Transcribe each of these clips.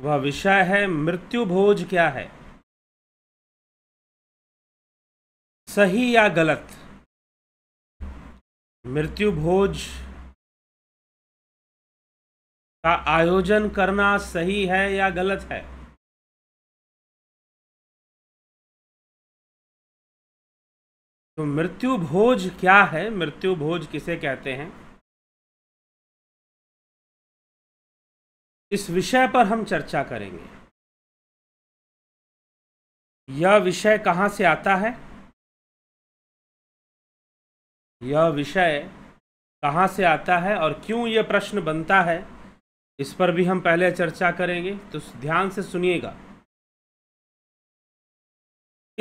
वह विषय है मृत्यु भोज क्या है सही या गलत मृत्यु भोज का आयोजन करना सही है या गलत है तो मृत्यु भोज क्या है मृत्यु भोज किसे कहते हैं इस विषय पर हम चर्चा करेंगे यह विषय कहां से आता है यह विषय कहां से आता है और क्यों यह प्रश्न बनता है इस पर भी हम पहले चर्चा करेंगे तो ध्यान से सुनिएगा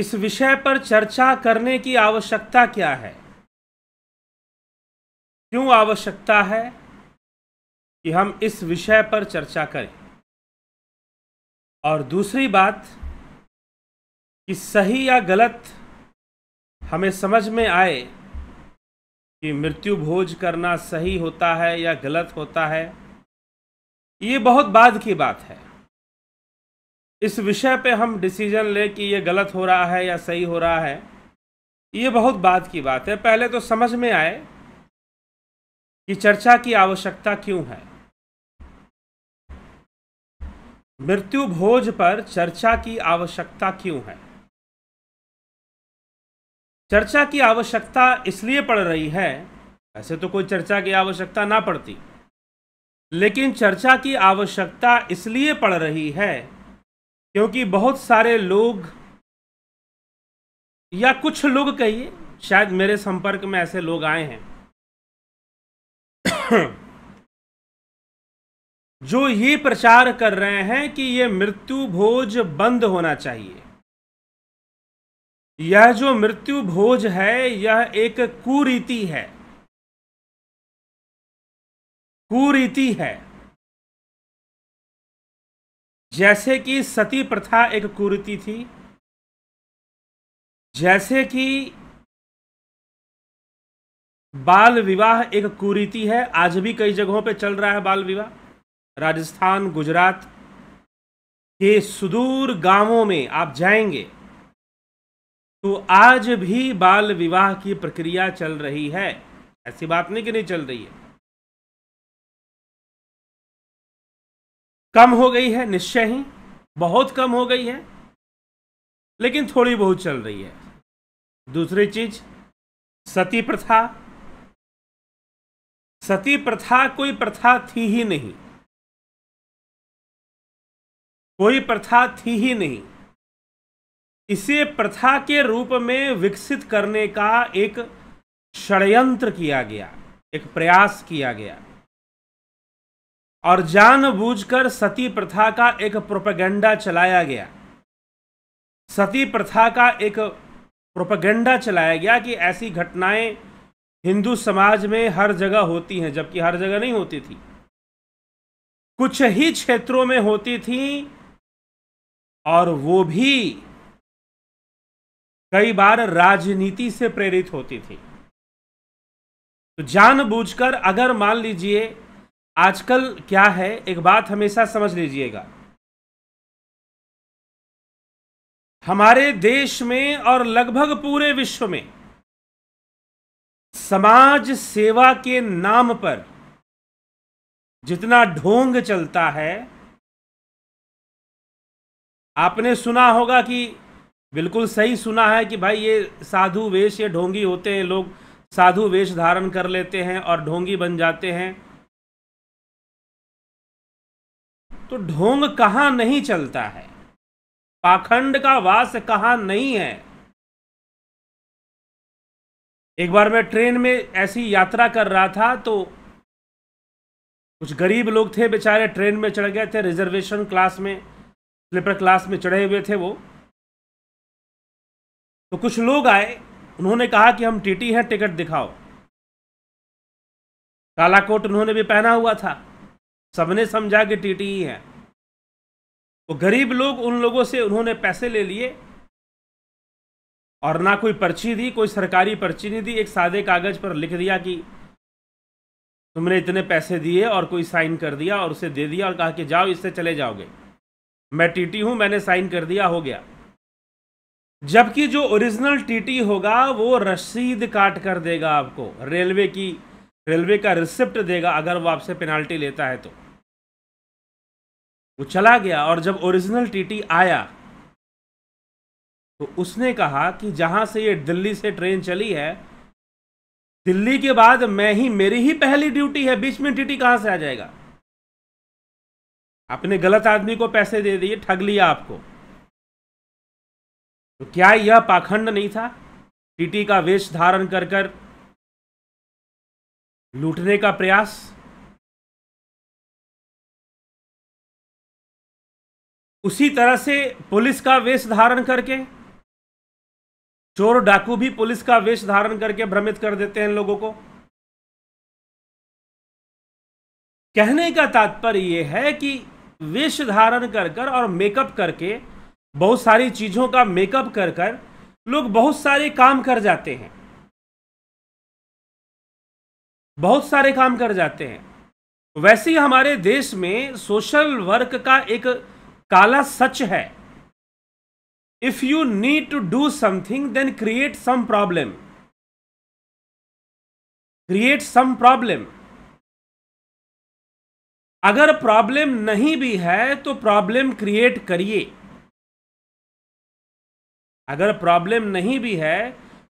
इस विषय पर चर्चा करने की आवश्यकता क्या है क्यों आवश्यकता है कि हम इस विषय पर चर्चा करें और दूसरी बात कि सही या गलत हमें समझ में आए कि मृत्यु भोज करना सही होता है या गलत होता है ये बहुत बाद की बात है इस विषय पे हम डिसीजन लें कि ये गलत हो रहा है या सही हो रहा है ये बहुत बाद की बात है पहले तो समझ में आए कि चर्चा की आवश्यकता क्यों है मृत्यु भोज पर चर्चा की आवश्यकता क्यों है चर्चा की आवश्यकता इसलिए पड़ रही है ऐसे तो कोई चर्चा की आवश्यकता ना पड़ती लेकिन चर्चा की आवश्यकता इसलिए पड़ रही है क्योंकि बहुत सारे लोग या कुछ लोग कहिए शायद मेरे संपर्क में ऐसे लोग आए हैं जो ये प्रचार कर रहे हैं कि ये मृत्यु भोज बंद होना चाहिए यह जो मृत्यु भोज है यह एक कुरीति है कुरीति है जैसे कि सती प्रथा एक कुरीति थी जैसे कि बाल विवाह एक कुरीति है आज भी कई जगहों पे चल रहा है बाल विवाह राजस्थान गुजरात के सुदूर गांवों में आप जाएंगे तो आज भी बाल विवाह की प्रक्रिया चल रही है ऐसी बात नहीं कि नहीं चल रही है कम हो गई है निश्चय ही बहुत कम हो गई है लेकिन थोड़ी बहुत चल रही है दूसरी चीज सती प्रथा सती प्रथा कोई प्रथा थी ही नहीं कोई प्रथा थी ही नहीं इसे प्रथा के रूप में विकसित करने का एक षडयंत्र किया गया एक प्रयास किया गया और जानबूझकर सती प्रथा का एक प्रोपेगेंडा चलाया गया सती प्रथा का एक प्रोपेगेंडा चलाया गया कि ऐसी घटनाएं हिंदू समाज में हर जगह होती हैं जबकि हर जगह नहीं होती थी कुछ ही क्षेत्रों में होती थी और वो भी कई बार राजनीति से प्रेरित होती थी तो जानबूझकर अगर मान लीजिए आजकल क्या है एक बात हमेशा समझ लीजिएगा हमारे देश में और लगभग पूरे विश्व में समाज सेवा के नाम पर जितना ढोंग चलता है आपने सुना होगा कि बिल्कुल सही सुना है कि भाई ये साधु वेश ये ढोंगी होते हैं लोग साधु वेश धारण कर लेते हैं और ढोंगी बन जाते हैं तो ढोंग कहाँ नहीं चलता है पाखंड का वास कहाँ नहीं है एक बार मैं ट्रेन में ऐसी यात्रा कर रहा था तो कुछ गरीब लोग थे बेचारे ट्रेन में चढ़ गए थे रिजर्वेशन क्लास में स्लीपर क्लास में चढ़े हुए थे वो तो कुछ लोग आए उन्होंने कहा कि हम टीटी हैं टिकट दिखाओ काला कोट उन्होंने भी पहना हुआ था सबने समझा कि टीटी ही है तो गरीब लोग उन लोगों से उन्होंने पैसे ले लिए और ना कोई पर्ची दी कोई सरकारी पर्ची नहीं दी एक सादे कागज पर लिख दिया कि तुमने इतने पैसे दिए और कोई साइन कर दिया और उसे दे दिया और कहा कि जाओ इससे चले जाओगे मैं टीटी हूं मैंने साइन कर दिया हो गया जबकि जो ओरिजिनल टीटी होगा वो रसीद काट कर देगा आपको रेलवे की रेलवे का रिसिप्ट देगा अगर वो आपसे पेनाल्टी लेता है तो वो चला गया और जब ओरिजिनल टीटी आया तो उसने कहा कि जहां से ये दिल्ली से ट्रेन चली है दिल्ली के बाद मैं ही मेरी ही पहली ड्यूटी है बीच में टी कहां से आ जाएगा आपने गलत आदमी को पैसे दे दिए ठग लिया आपको तो क्या यह पाखंड नहीं था टीटी का वेश धारण कर कर लूटने का प्रयास उसी तरह से पुलिस का वेश धारण करके चोर डाकू भी पुलिस का वेश धारण करके भ्रमित कर देते हैं लोगों को कहने का तात्पर्य यह है कि वेश धारण कर कर और मेकअप करके बहुत सारी चीज़ों का मेकअप कर कर लोग बहुत सारे काम कर जाते हैं बहुत सारे काम कर जाते हैं वैसे ही हमारे देश में सोशल वर्क का एक काला सच है if you need to do something then create some problem create some problem अगर प्रॉब्लम नहीं भी है तो प्रॉब्लम क्रिएट करिए अगर प्रॉब्लम नहीं भी है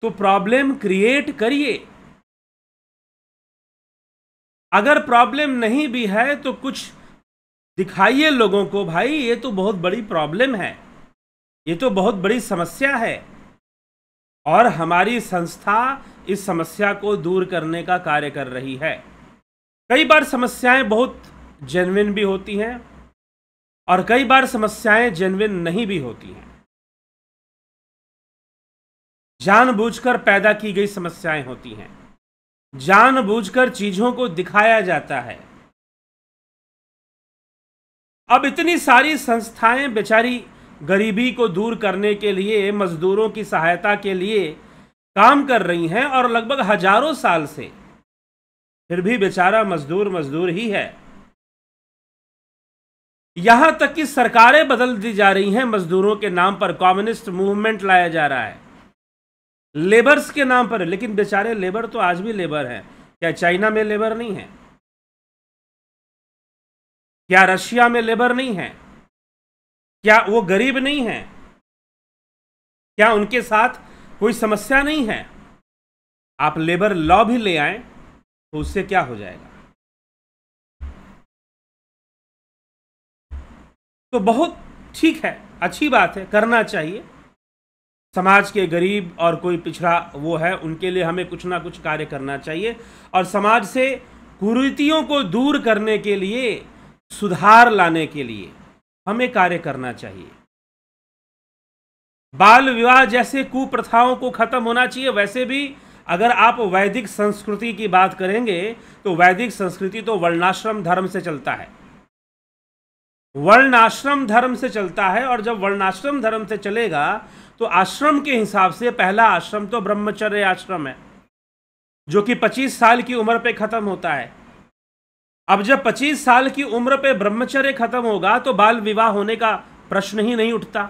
तो प्रॉब्लम क्रिएट करिए अगर प्रॉब्लम नहीं भी है तो कुछ दिखाइए लोगों को भाई ये तो बहुत बड़ी प्रॉब्लम है ये तो बहुत बड़ी समस्या है और हमारी संस्था इस समस्या को दूर करने का कार्य कर रही है कई बार समस्याएं बहुत जेनविन भी होती हैं और कई बार समस्याएं जेनविन नहीं भी होती हैं जानबूझकर पैदा की गई समस्याएं होती हैं जानबूझकर चीजों को दिखाया जाता है अब इतनी सारी संस्थाएं बेचारी गरीबी को दूर करने के लिए मजदूरों की सहायता के लिए काम कर रही हैं और लगभग हजारों साल से फिर भी बेचारा मजदूर मजदूर ही है यहां तक कि सरकारें बदल दी जा रही हैं मजदूरों के नाम पर कम्युनिस्ट मूवमेंट लाया जा रहा है लेबर्स के नाम पर लेकिन बेचारे लेबर तो आज भी लेबर हैं क्या चाइना में लेबर नहीं है क्या रशिया में लेबर नहीं है क्या वो गरीब नहीं है क्या उनके साथ कोई समस्या नहीं है आप लेबर लॉ भी ले आए तो उससे क्या हो जाएगा तो बहुत ठीक है अच्छी बात है करना चाहिए समाज के गरीब और कोई पिछड़ा वो है उनके लिए हमें कुछ ना कुछ कार्य करना चाहिए और समाज से कुरीतियों को दूर करने के लिए सुधार लाने के लिए हमें कार्य करना चाहिए बाल विवाह जैसे कुप्रथाओं को खत्म होना चाहिए वैसे भी अगर आप वैदिक संस्कृति की बात करेंगे तो वैदिक संस्कृति तो वर्णाश्रम धर्म से चलता है वर्णाश्रम धर्म से चलता है और जब वर्णाश्रम धर्म से चलेगा तो आश्रम के हिसाब से पहला आश्रम तो ब्रह्मचर्य आश्रम है जो कि 25 साल की उम्र पे खत्म होता है अब जब 25 साल की उम्र पे ब्रह्मचर्य खत्म होगा तो बाल विवाह होने का प्रश्न ही नहीं उठता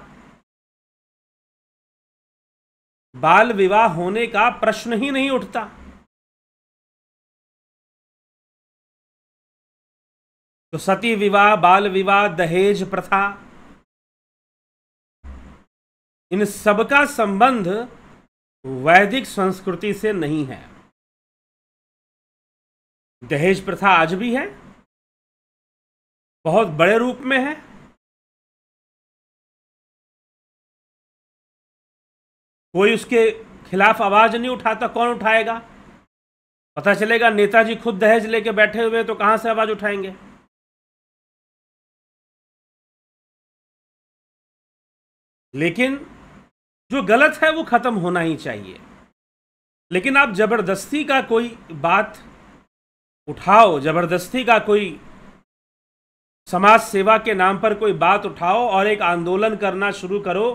बाल विवाह होने का प्रश्न ही नहीं उठता तो सती विवाह बाल विवाह दहेज प्रथा इन सबका संबंध वैदिक संस्कृति से नहीं है दहेज प्रथा आज भी है बहुत बड़े रूप में है कोई उसके खिलाफ आवाज नहीं उठाता कौन उठाएगा पता चलेगा नेताजी खुद दहेज लेके बैठे हुए तो कहां से आवाज उठाएंगे लेकिन जो गलत है वो ख़त्म होना ही चाहिए लेकिन आप ज़बरदस्ती का कोई बात उठाओ ज़बरदस्ती का कोई समाज सेवा के नाम पर कोई बात उठाओ और एक आंदोलन करना शुरू करो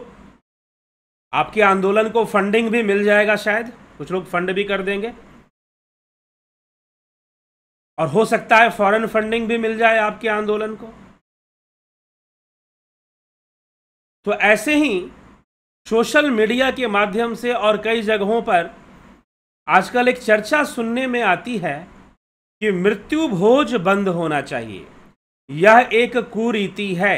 आपके आंदोलन को फंडिंग भी मिल जाएगा शायद कुछ लोग फंड भी कर देंगे और हो सकता है फॉरेन फंडिंग भी मिल जाए आपके आंदोलन को तो ऐसे ही सोशल मीडिया के माध्यम से और कई जगहों पर आजकल एक चर्चा सुनने में आती है कि मृत्यु भोज बंद होना चाहिए यह एक कुरीति है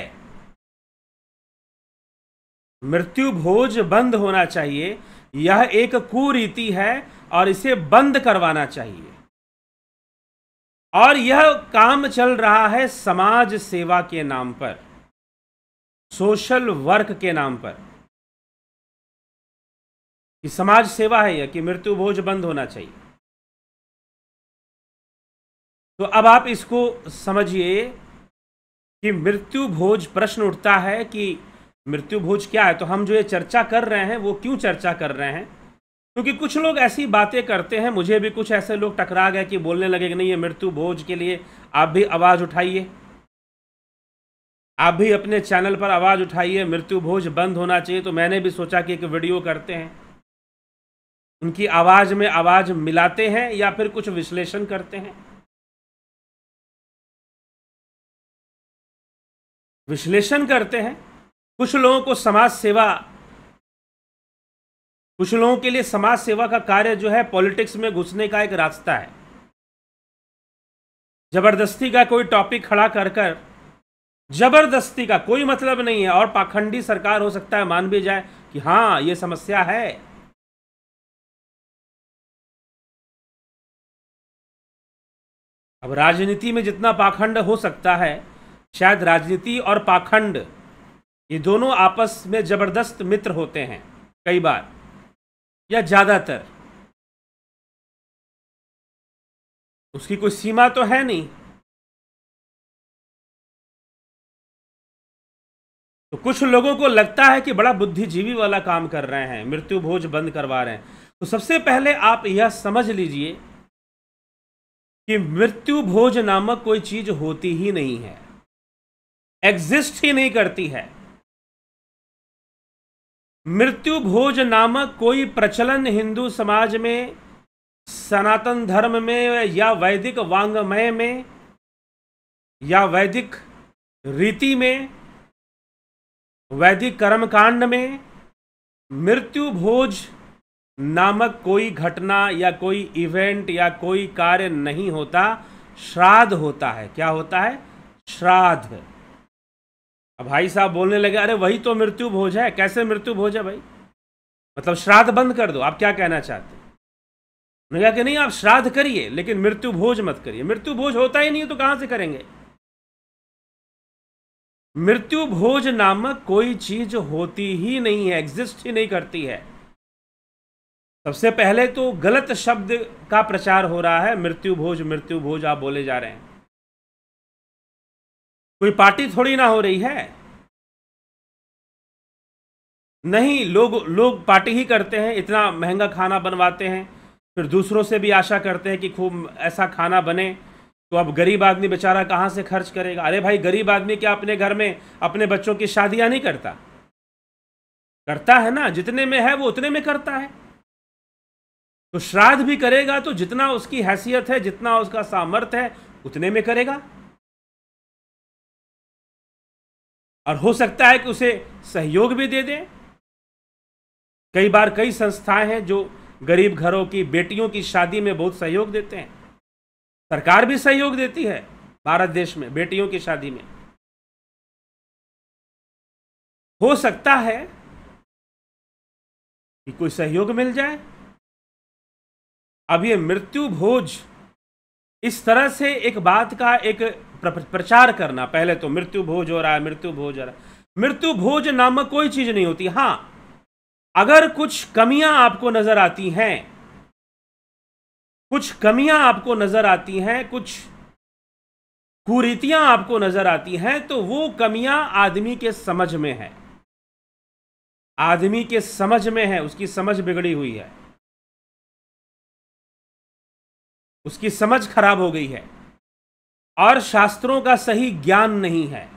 मृत्यु भोज बंद होना चाहिए यह एक कुरीति है और इसे बंद करवाना चाहिए और यह काम चल रहा है समाज सेवा के नाम पर सोशल वर्क के नाम पर कि समाज सेवा है या कि मृत्यु भोज बंद होना चाहिए तो अब आप इसको समझिए कि मृत्यु भोज प्रश्न उठता है कि मृत्यु भोज क्या है तो हम जो ये चर्चा कर रहे हैं वो क्यों चर्चा कर रहे हैं क्योंकि तो कुछ लोग ऐसी बातें करते हैं मुझे भी कुछ ऐसे लोग टकरा गए कि बोलने लगे कि नहीं ये मृत्यु भोज के लिए आप भी आवाज़ उठाइए आप भी अपने चैनल पर आवाज़ उठाइए मृत्यु भोज बंद होना चाहिए तो मैंने भी सोचा कि एक वीडियो करते हैं उनकी आवाज़ में आवाज़ मिलाते हैं या फिर कुछ विश्लेषण करते हैं विश्लेषण करते हैं कुछ लोगों को समाज सेवा कुछ लोगों के लिए समाज सेवा का कार्य जो है पॉलिटिक्स में घुसने का एक रास्ता है जबरदस्ती का कोई टॉपिक खड़ा कर कर जबरदस्ती का कोई मतलब नहीं है और पाखंडी सरकार हो सकता है मान भी जाए कि हां यह समस्या है अब राजनीति में जितना पाखंड हो सकता है शायद राजनीति और पाखंड ये दोनों आपस में जबरदस्त मित्र होते हैं कई बार या ज़्यादातर उसकी कोई सीमा तो है नहीं तो कुछ लोगों को लगता है कि बड़ा बुद्धिजीवी वाला काम कर रहे हैं मृत्यु भोज बंद करवा रहे हैं तो सबसे पहले आप यह समझ लीजिए कि मृत्यु भोज नामक कोई चीज होती ही नहीं है एग्जिस्ट ही नहीं करती है मृत्यु भोज नामक कोई प्रचलन हिंदू समाज में सनातन धर्म में या वैदिक वांगमय में या वैदिक रीति में वैदिक कर्मकांड में मृत्यु भोज नामक कोई घटना या कोई इवेंट या कोई कार्य नहीं होता श्राद्ध होता है क्या होता है श्राद्ध अब भाई साहब बोलने लगे अरे वही तो मृत्यु भोज है कैसे मृत्यु भोज है भाई मतलब श्राद्ध बंद कर दो आप क्या कहना चाहते उन्होंने कहा कि नहीं आप श्राद्ध करिए लेकिन मृत्यु भोज मत करिए मृत्यु भोज होता ही नहीं तो कहां से करेंगे मृत्यु भोज नामक कोई चीज होती ही नहीं है एग्जिस्ट ही नहीं करती है सबसे पहले तो गलत शब्द का प्रचार हो रहा है मृत्यु भोज मृत्यु भोज आप बोले जा रहे हैं कोई पार्टी थोड़ी ना हो रही है नहीं लोग लोग पार्टी ही करते हैं इतना महंगा खाना बनवाते हैं फिर दूसरों से भी आशा करते हैं कि खूब ऐसा खाना बने तो अब गरीब आदमी बेचारा कहाँ से खर्च करेगा अरे भाई गरीब आदमी क्या अपने घर में अपने बच्चों की शादियाँ नहीं करता करता है ना जितने में है वो उतने में करता है तो श्राद्ध भी करेगा तो जितना उसकी हैसियत है जितना उसका सामर्थ्य है उतने में करेगा और हो सकता है कि उसे सहयोग भी दे दें कई बार कई संस्थाएं हैं जो गरीब घरों की बेटियों की शादी में बहुत सहयोग देते हैं सरकार भी सहयोग देती है भारत देश में बेटियों की शादी में हो सकता है कि कोई सहयोग मिल जाए अब ये मृत्यु भोज इस तरह से एक बात का एक प्रचार करना पहले तो मृत्यु भोज हो रहा है मृत्यु भोज हो रहा है मृत्यु भोज नामक कोई चीज नहीं होती हां अगर कुछ कमियां आपको नजर आती हैं कुछ कमियां आपको नज़र आती हैं कुछ कुरीतियां आपको नज़र आती हैं तो वो कमियां आदमी के समझ में है आदमी के समझ में है उसकी समझ बिगड़ी हुई है उसकी समझ खराब हो गई है और शास्त्रों का सही ज्ञान नहीं है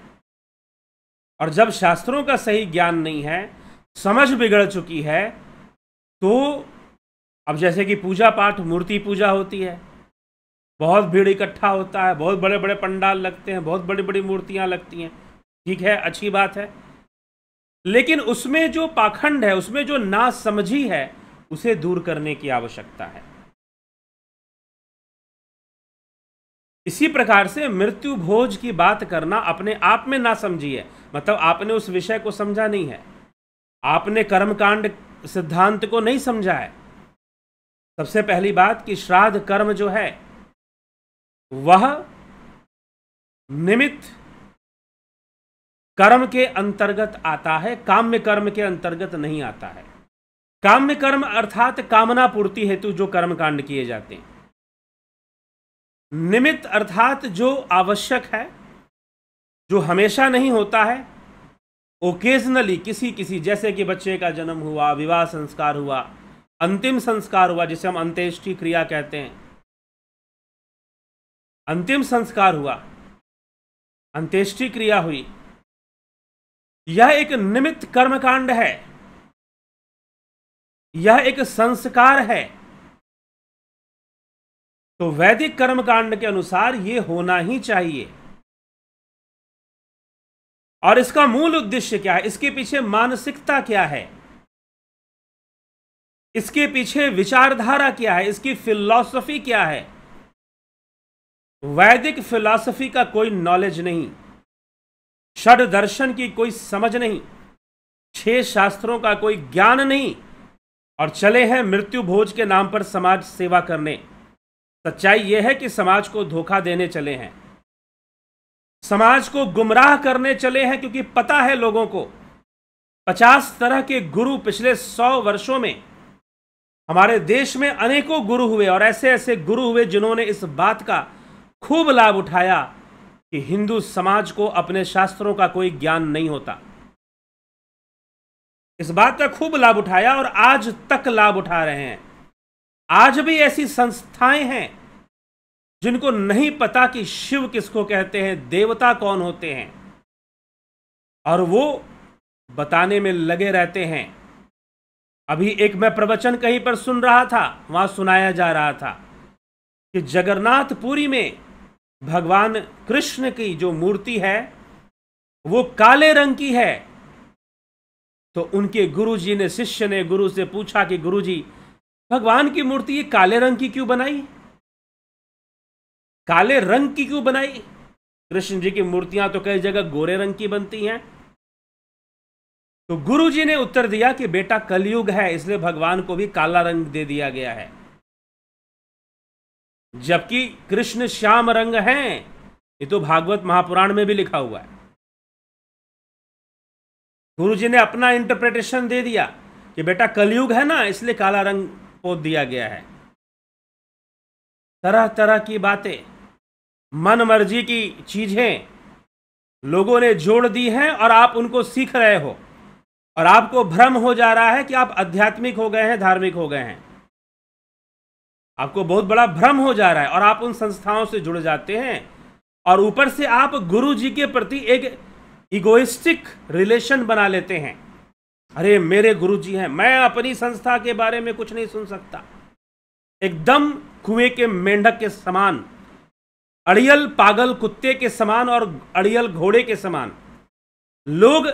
और जब शास्त्रों का सही ज्ञान नहीं है समझ बिगड़ चुकी है तो अब जैसे कि पूजा पाठ मूर्ति पूजा होती है बहुत भीड़ इकट्ठा होता है बहुत बड़े बड़े पंडाल लगते हैं बहुत बड़ी बड़ी मूर्तियाँ लगती हैं ठीक है अच्छी बात है लेकिन उसमें जो पाखंड है उसमें जो ना समझी है उसे दूर करने की आवश्यकता है इसी प्रकार से मृत्यु भोज की बात करना अपने आप में ना समझी है मतलब आपने उस विषय को समझा नहीं है आपने कर्मकांड सिद्धांत को नहीं समझा है सबसे पहली बात कि श्राद्ध कर्म जो है वह निमित्त कर्म के अंतर्गत आता है काम्य कर्म के अंतर्गत नहीं आता है काम्य कर्म अर्थात कामना पूर्ति हेतु जो कर्म कांड किए जाते हैं निमित्त अर्थात जो आवश्यक है जो हमेशा नहीं होता है ओकेजनली किसी किसी जैसे कि बच्चे का जन्म हुआ विवाह संस्कार हुआ अंतिम संस्कार हुआ जिसे हम अंत्येष्टि क्रिया कहते हैं अंतिम संस्कार हुआ अंत्येष्टि क्रिया हुई यह एक निमित्त कर्मकांड है यह एक संस्कार है तो वैदिक कर्मकांड के अनुसार यह होना ही चाहिए और इसका मूल उद्देश्य क्या है इसके पीछे मानसिकता क्या है इसके पीछे विचारधारा क्या है इसकी फिलॉसफी क्या है वैदिक फिलॉसफी का कोई नॉलेज नहीं षड दर्शन की कोई समझ नहीं छह शास्त्रों का कोई ज्ञान नहीं और चले हैं मृत्यु भोज के नाम पर समाज सेवा करने सच्चाई यह है कि समाज को धोखा देने चले हैं समाज को गुमराह करने चले हैं क्योंकि पता है लोगों को पचास तरह के गुरु पिछले सौ वर्षों में हमारे देश में अनेकों गुरु हुए और ऐसे ऐसे गुरु हुए जिन्होंने इस बात का खूब लाभ उठाया कि हिंदू समाज को अपने शास्त्रों का कोई ज्ञान नहीं होता इस बात का खूब लाभ उठाया और आज तक लाभ उठा रहे हैं आज भी ऐसी संस्थाएं हैं जिनको नहीं पता कि शिव किसको कहते हैं देवता कौन होते हैं और वो बताने में लगे रहते हैं अभी एक मैं प्रवचन कहीं पर सुन रहा था वहाँ सुनाया जा रहा था कि जगन्नाथपुरी में भगवान कृष्ण की जो मूर्ति है वो काले रंग की है तो उनके गुरुजी ने शिष्य ने गुरु से पूछा कि गुरुजी भगवान की मूर्ति ये काले रंग की क्यों बनाई काले रंग की क्यों बनाई कृष्ण जी की मूर्तियां तो कई जगह गोरे रंग की बनती हैं तो गुरु जी ने उत्तर दिया कि बेटा कलयुग है इसलिए भगवान को भी काला रंग दे दिया गया है जबकि कृष्ण श्याम रंग हैं ये तो भागवत महापुराण में भी लिखा हुआ है गुरु जी ने अपना इंटरप्रिटेशन दे दिया कि बेटा कलयुग है ना इसलिए काला रंग पोत दिया गया है तरह तरह की बातें मन मर्जी की चीजें लोगों ने जोड़ दी हैं और आप उनको सीख रहे हो और आपको भ्रम हो जा रहा है कि आप आध्यात्मिक हो गए हैं धार्मिक हो गए हैं आपको बहुत बड़ा भ्रम हो जा रहा है और आप उन संस्थाओं से जुड़ जाते हैं और ऊपर से आप गुरु जी के प्रति एक इगोइस्टिक रिलेशन बना लेते हैं अरे मेरे गुरु जी हैं मैं अपनी संस्था के बारे में कुछ नहीं सुन सकता एकदम कुएं के मेंढक के समान अड़ियल पागल कुत्ते के समान और अड़ियल घोड़े के समान लोग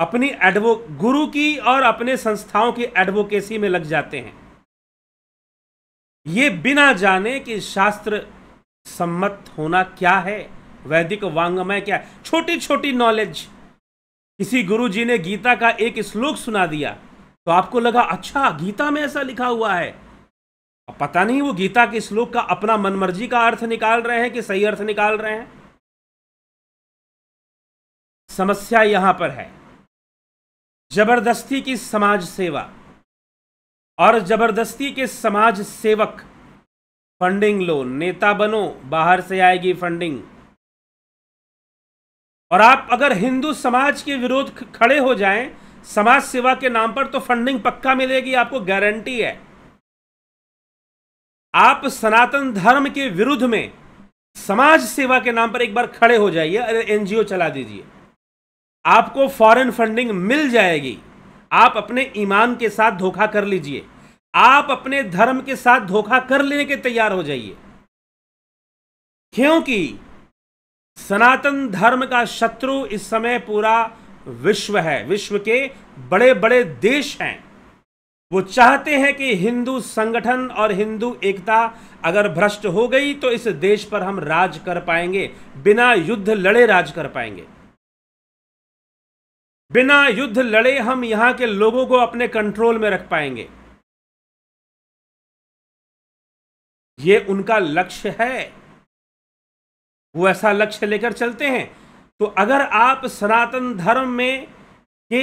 अपनी एडवो गुरु की और अपने संस्थाओं की एडवोकेसी में लग जाते हैं ये बिना जाने कि शास्त्र सम्मत होना क्या है वैदिक वांगमय क्या है छोटी छोटी नॉलेज किसी गुरु जी ने गीता का एक श्लोक सुना दिया तो आपको लगा अच्छा गीता में ऐसा लिखा हुआ है पता नहीं वो गीता के श्लोक का अपना मनमर्जी का अर्थ निकाल रहे हैं कि सही अर्थ निकाल रहे हैं समस्या यहां पर है जबरदस्ती की समाज सेवा और जबरदस्ती के समाज सेवक फंडिंग लो नेता बनो बाहर से आएगी फंडिंग और आप अगर हिंदू समाज के विरोध खड़े हो जाएं समाज सेवा के नाम पर तो फंडिंग पक्का मिलेगी आपको गारंटी है आप सनातन धर्म के विरुद्ध में समाज सेवा के नाम पर एक बार खड़े हो जाइए अरे एनजीओ चला दीजिए आपको फॉरेन फंडिंग मिल जाएगी आप अपने ईमान के साथ धोखा कर लीजिए आप अपने धर्म के साथ धोखा कर लेने के तैयार हो जाइए क्योंकि सनातन धर्म का शत्रु इस समय पूरा विश्व है विश्व के बड़े बड़े देश हैं वो चाहते हैं कि हिंदू संगठन और हिंदू एकता अगर भ्रष्ट हो गई तो इस देश पर हम राज कर पाएंगे बिना युद्ध लड़े राज कर पाएंगे बिना युद्ध लड़े हम यहां के लोगों को अपने कंट्रोल में रख पाएंगे ये उनका लक्ष्य है वो ऐसा लक्ष्य लेकर चलते हैं तो अगर आप सनातन धर्म में के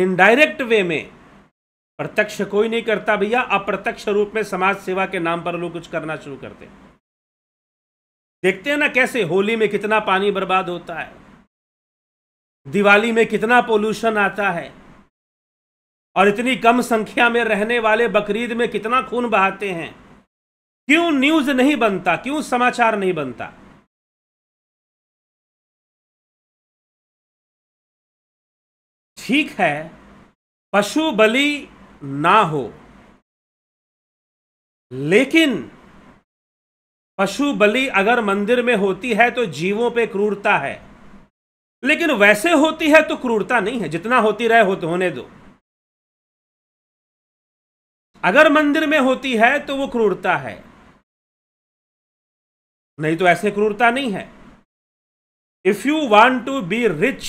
इनडायरेक्ट वे में प्रत्यक्ष कोई नहीं करता भैया अप्रत्यक्ष रूप में समाज सेवा के नाम पर लोग कुछ करना शुरू करते हैं देखते हैं ना कैसे होली में कितना पानी बर्बाद होता है दिवाली में कितना पोल्यूशन आता है और इतनी कम संख्या में रहने वाले बकरीद में कितना खून बहाते हैं क्यों न्यूज नहीं बनता क्यों समाचार नहीं बनता ठीक है पशु बलि ना हो लेकिन पशु बलि अगर मंदिर में होती है तो जीवों पे क्रूरता है लेकिन वैसे होती है तो क्रूरता नहीं है जितना होती रहे हो तो होने दो अगर मंदिर में होती है तो वो क्रूरता है नहीं तो ऐसे क्रूरता नहीं है if you want to be rich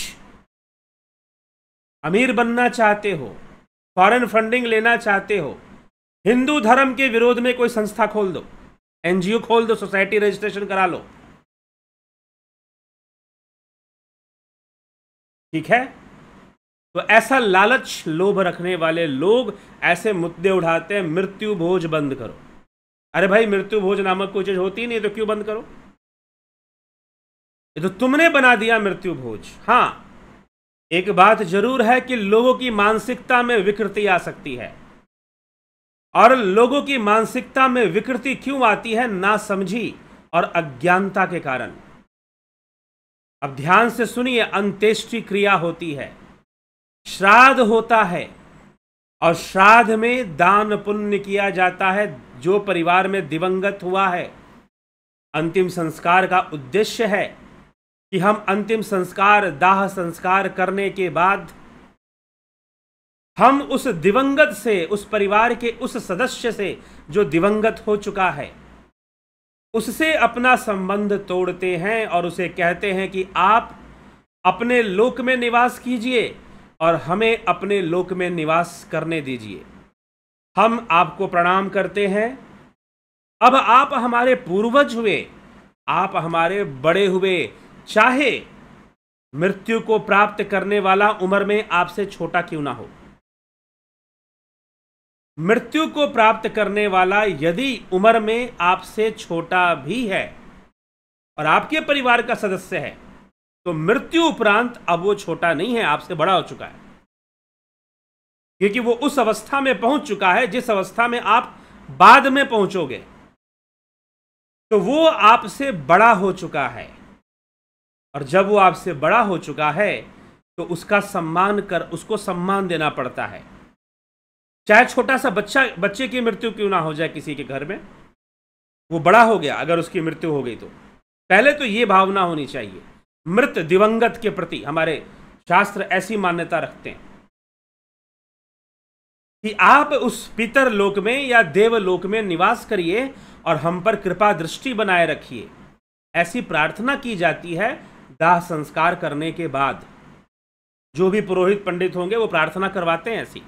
अमीर बनना चाहते हो फॉरेन फंडिंग लेना चाहते हो हिंदू धर्म के विरोध में कोई संस्था खोल दो एनजीओ खोल दो सोसाइटी रजिस्ट्रेशन करा लो ठीक है तो ऐसा लालच लोभ रखने वाले लोग ऐसे मुद्दे उठाते हैं मृत्यु भोज बंद करो अरे भाई मृत्यु भोज नामक कोई चीज होती नहीं तो क्यों बंद करो ये तो तुमने बना दिया मृत्यु भोज हाँ एक बात जरूर है कि लोगों की मानसिकता में विकृति आ सकती है और लोगों की मानसिकता में विकृति क्यों आती है ना समझी और अज्ञानता के कारण अब ध्यान से सुनिए अंत्येष्टि क्रिया होती है श्राद्ध होता है और श्राद्ध में दान पुण्य किया जाता है जो परिवार में दिवंगत हुआ है अंतिम संस्कार का उद्देश्य है कि हम अंतिम संस्कार दाह संस्कार करने के बाद हम उस दिवंगत से उस परिवार के उस सदस्य से जो दिवंगत हो चुका है उससे अपना संबंध तोड़ते हैं और उसे कहते हैं कि आप अपने लोक में निवास कीजिए और हमें अपने लोक में निवास करने दीजिए हम आपको प्रणाम करते हैं अब आप हमारे पूर्वज हुए आप हमारे बड़े हुए चाहे मृत्यु को प्राप्त करने वाला उम्र में आपसे छोटा क्यों ना हो मृत्यु को प्राप्त करने वाला यदि उम्र में आपसे छोटा भी है और आपके परिवार का सदस्य है तो मृत्यु उपरांत अब वो छोटा नहीं है आपसे बड़ा हो चुका है क्योंकि वो उस अवस्था में पहुंच चुका है जिस अवस्था में आप बाद में पहुंचोगे तो वो आपसे बड़ा हो चुका है और जब वो आपसे बड़ा हो चुका है तो उसका सम्मान कर उसको सम्मान देना पड़ता है चाहे छोटा सा बच्चा बच्चे की मृत्यु क्यों ना हो जाए किसी के घर में वो बड़ा हो गया अगर उसकी मृत्यु हो गई तो पहले तो ये भावना होनी चाहिए मृत दिवंगत के प्रति हमारे शास्त्र ऐसी मान्यता रखते हैं कि आप उस पितर लोक में या देव लोक में निवास करिए और हम पर कृपा दृष्टि बनाए रखिए ऐसी प्रार्थना की जाती है दाह संस्कार करने के बाद जो भी पुरोहित पंडित होंगे वो प्रार्थना करवाते हैं ऐसी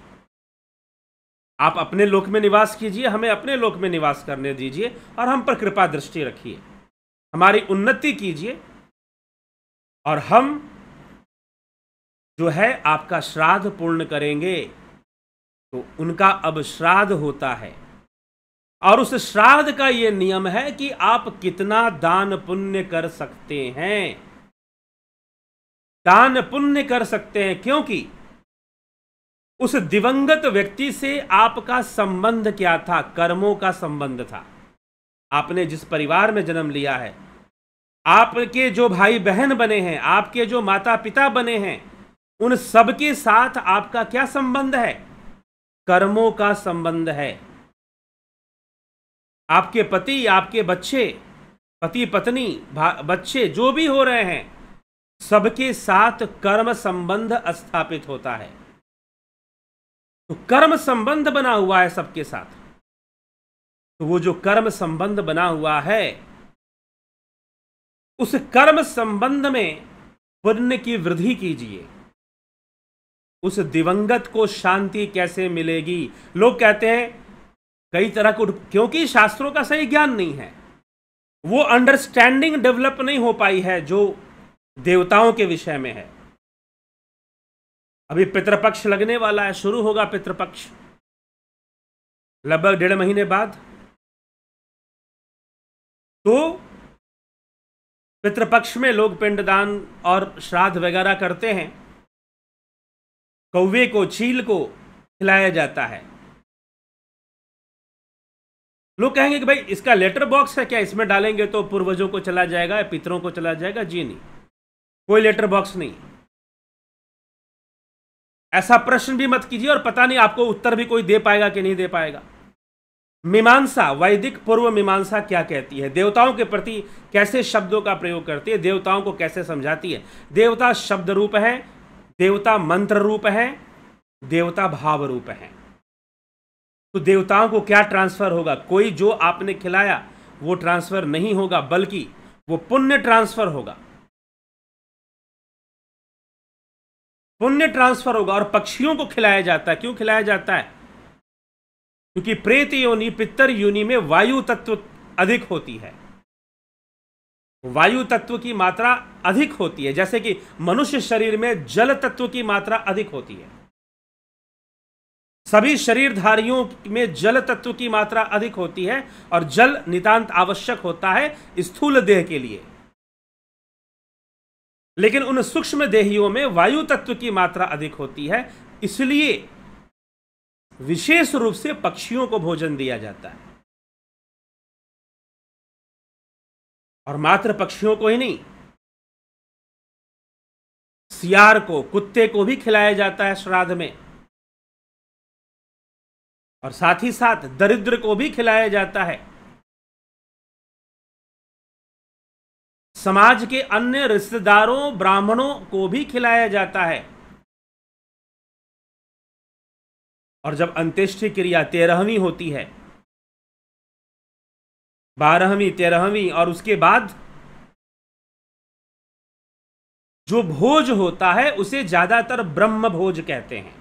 आप अपने लोक में निवास कीजिए हमें अपने लोक में निवास करने दीजिए और हम पर कृपा दृष्टि रखिए हमारी उन्नति कीजिए और हम जो है आपका श्राद्ध पूर्ण करेंगे तो उनका अब श्राद्ध होता है और उस श्राद्ध का यह नियम है कि आप कितना दान पुण्य कर सकते हैं दान पुण्य कर सकते हैं क्योंकि उस दिवंगत व्यक्ति से आपका संबंध क्या था कर्मों का संबंध था आपने जिस परिवार में जन्म लिया है आपके जो भाई बहन बने हैं आपके जो माता पिता बने हैं उन सबके साथ आपका क्या संबंध है कर्मों का संबंध है आपके पति आपके बच्चे पति पत्नी बच्चे जो भी हो रहे हैं सबके साथ कर्म संबंध स्थापित होता है तो कर्म संबंध बना हुआ है सबके साथ तो वो जो कर्म संबंध बना हुआ है उस कर्म संबंध में पुण्य की वृद्धि कीजिए उस दिवंगत को शांति कैसे मिलेगी लोग कहते हैं कई तरह को क्योंकि शास्त्रों का सही ज्ञान नहीं है वो अंडरस्टैंडिंग डेवलप नहीं हो पाई है जो देवताओं के विषय में है अभी पितृपक्ष लगने वाला है शुरू होगा पितृपक्ष लगभग डेढ़ महीने बाद तो पितृपक्ष में लोग पिंडदान और श्राद्ध वगैरह करते हैं कौवे को छील को खिलाया जाता है लोग कहेंगे कि भाई इसका लेटर बॉक्स है क्या इसमें डालेंगे तो पूर्वजों को चला जाएगा या पितरों को चला जाएगा जी नहीं कोई लेटर बॉक्स नहीं ऐसा प्रश्न भी मत कीजिए और पता नहीं आपको उत्तर भी कोई दे पाएगा कि नहीं दे पाएगा मीमांसा वैदिक पूर्व मीमांसा क्या कहती है देवताओं के प्रति कैसे शब्दों का प्रयोग करती है देवताओं को कैसे समझाती है देवता शब्द रूप है देवता मंत्र रूप है देवता भाव रूप है तो देवताओं को क्या ट्रांसफर होगा कोई जो आपने खिलाया वो ट्रांसफर नहीं होगा बल्कि वो पुण्य ट्रांसफर होगा पुण्य ट्रांसफर होगा और पक्षियों को खिलाया जाता है क्यों खिलाया जाता है क्योंकि प्रेत योनि पित्तर योनि में वायु तत्व अधिक होती है वायु तत्व की मात्रा अधिक होती है जैसे कि मनुष्य शरीर में जल तत्व की मात्रा अधिक होती है सभी शरीरधारियों में जल तत्व की मात्रा अधिक होती है और जल नितांत आवश्यक होता है स्थूल देह के लिए लेकिन उन सूक्ष्म देहियों में वायु तत्व की मात्रा अधिक होती है इसलिए विशेष रूप से पक्षियों को भोजन दिया जाता है और मात्र पक्षियों को ही नहीं सियार को कुत्ते को भी खिलाया जाता है श्राद्ध में और साथ ही साथ दरिद्र को भी खिलाया जाता है समाज के अन्य रिश्तेदारों ब्राह्मणों को भी खिलाया जाता है और जब अंत्येष्टि क्रिया तेरहवीं होती है बारहवीं तेरहवीं और उसके बाद जो भोज होता है उसे ज्यादातर ब्रह्म भोज कहते हैं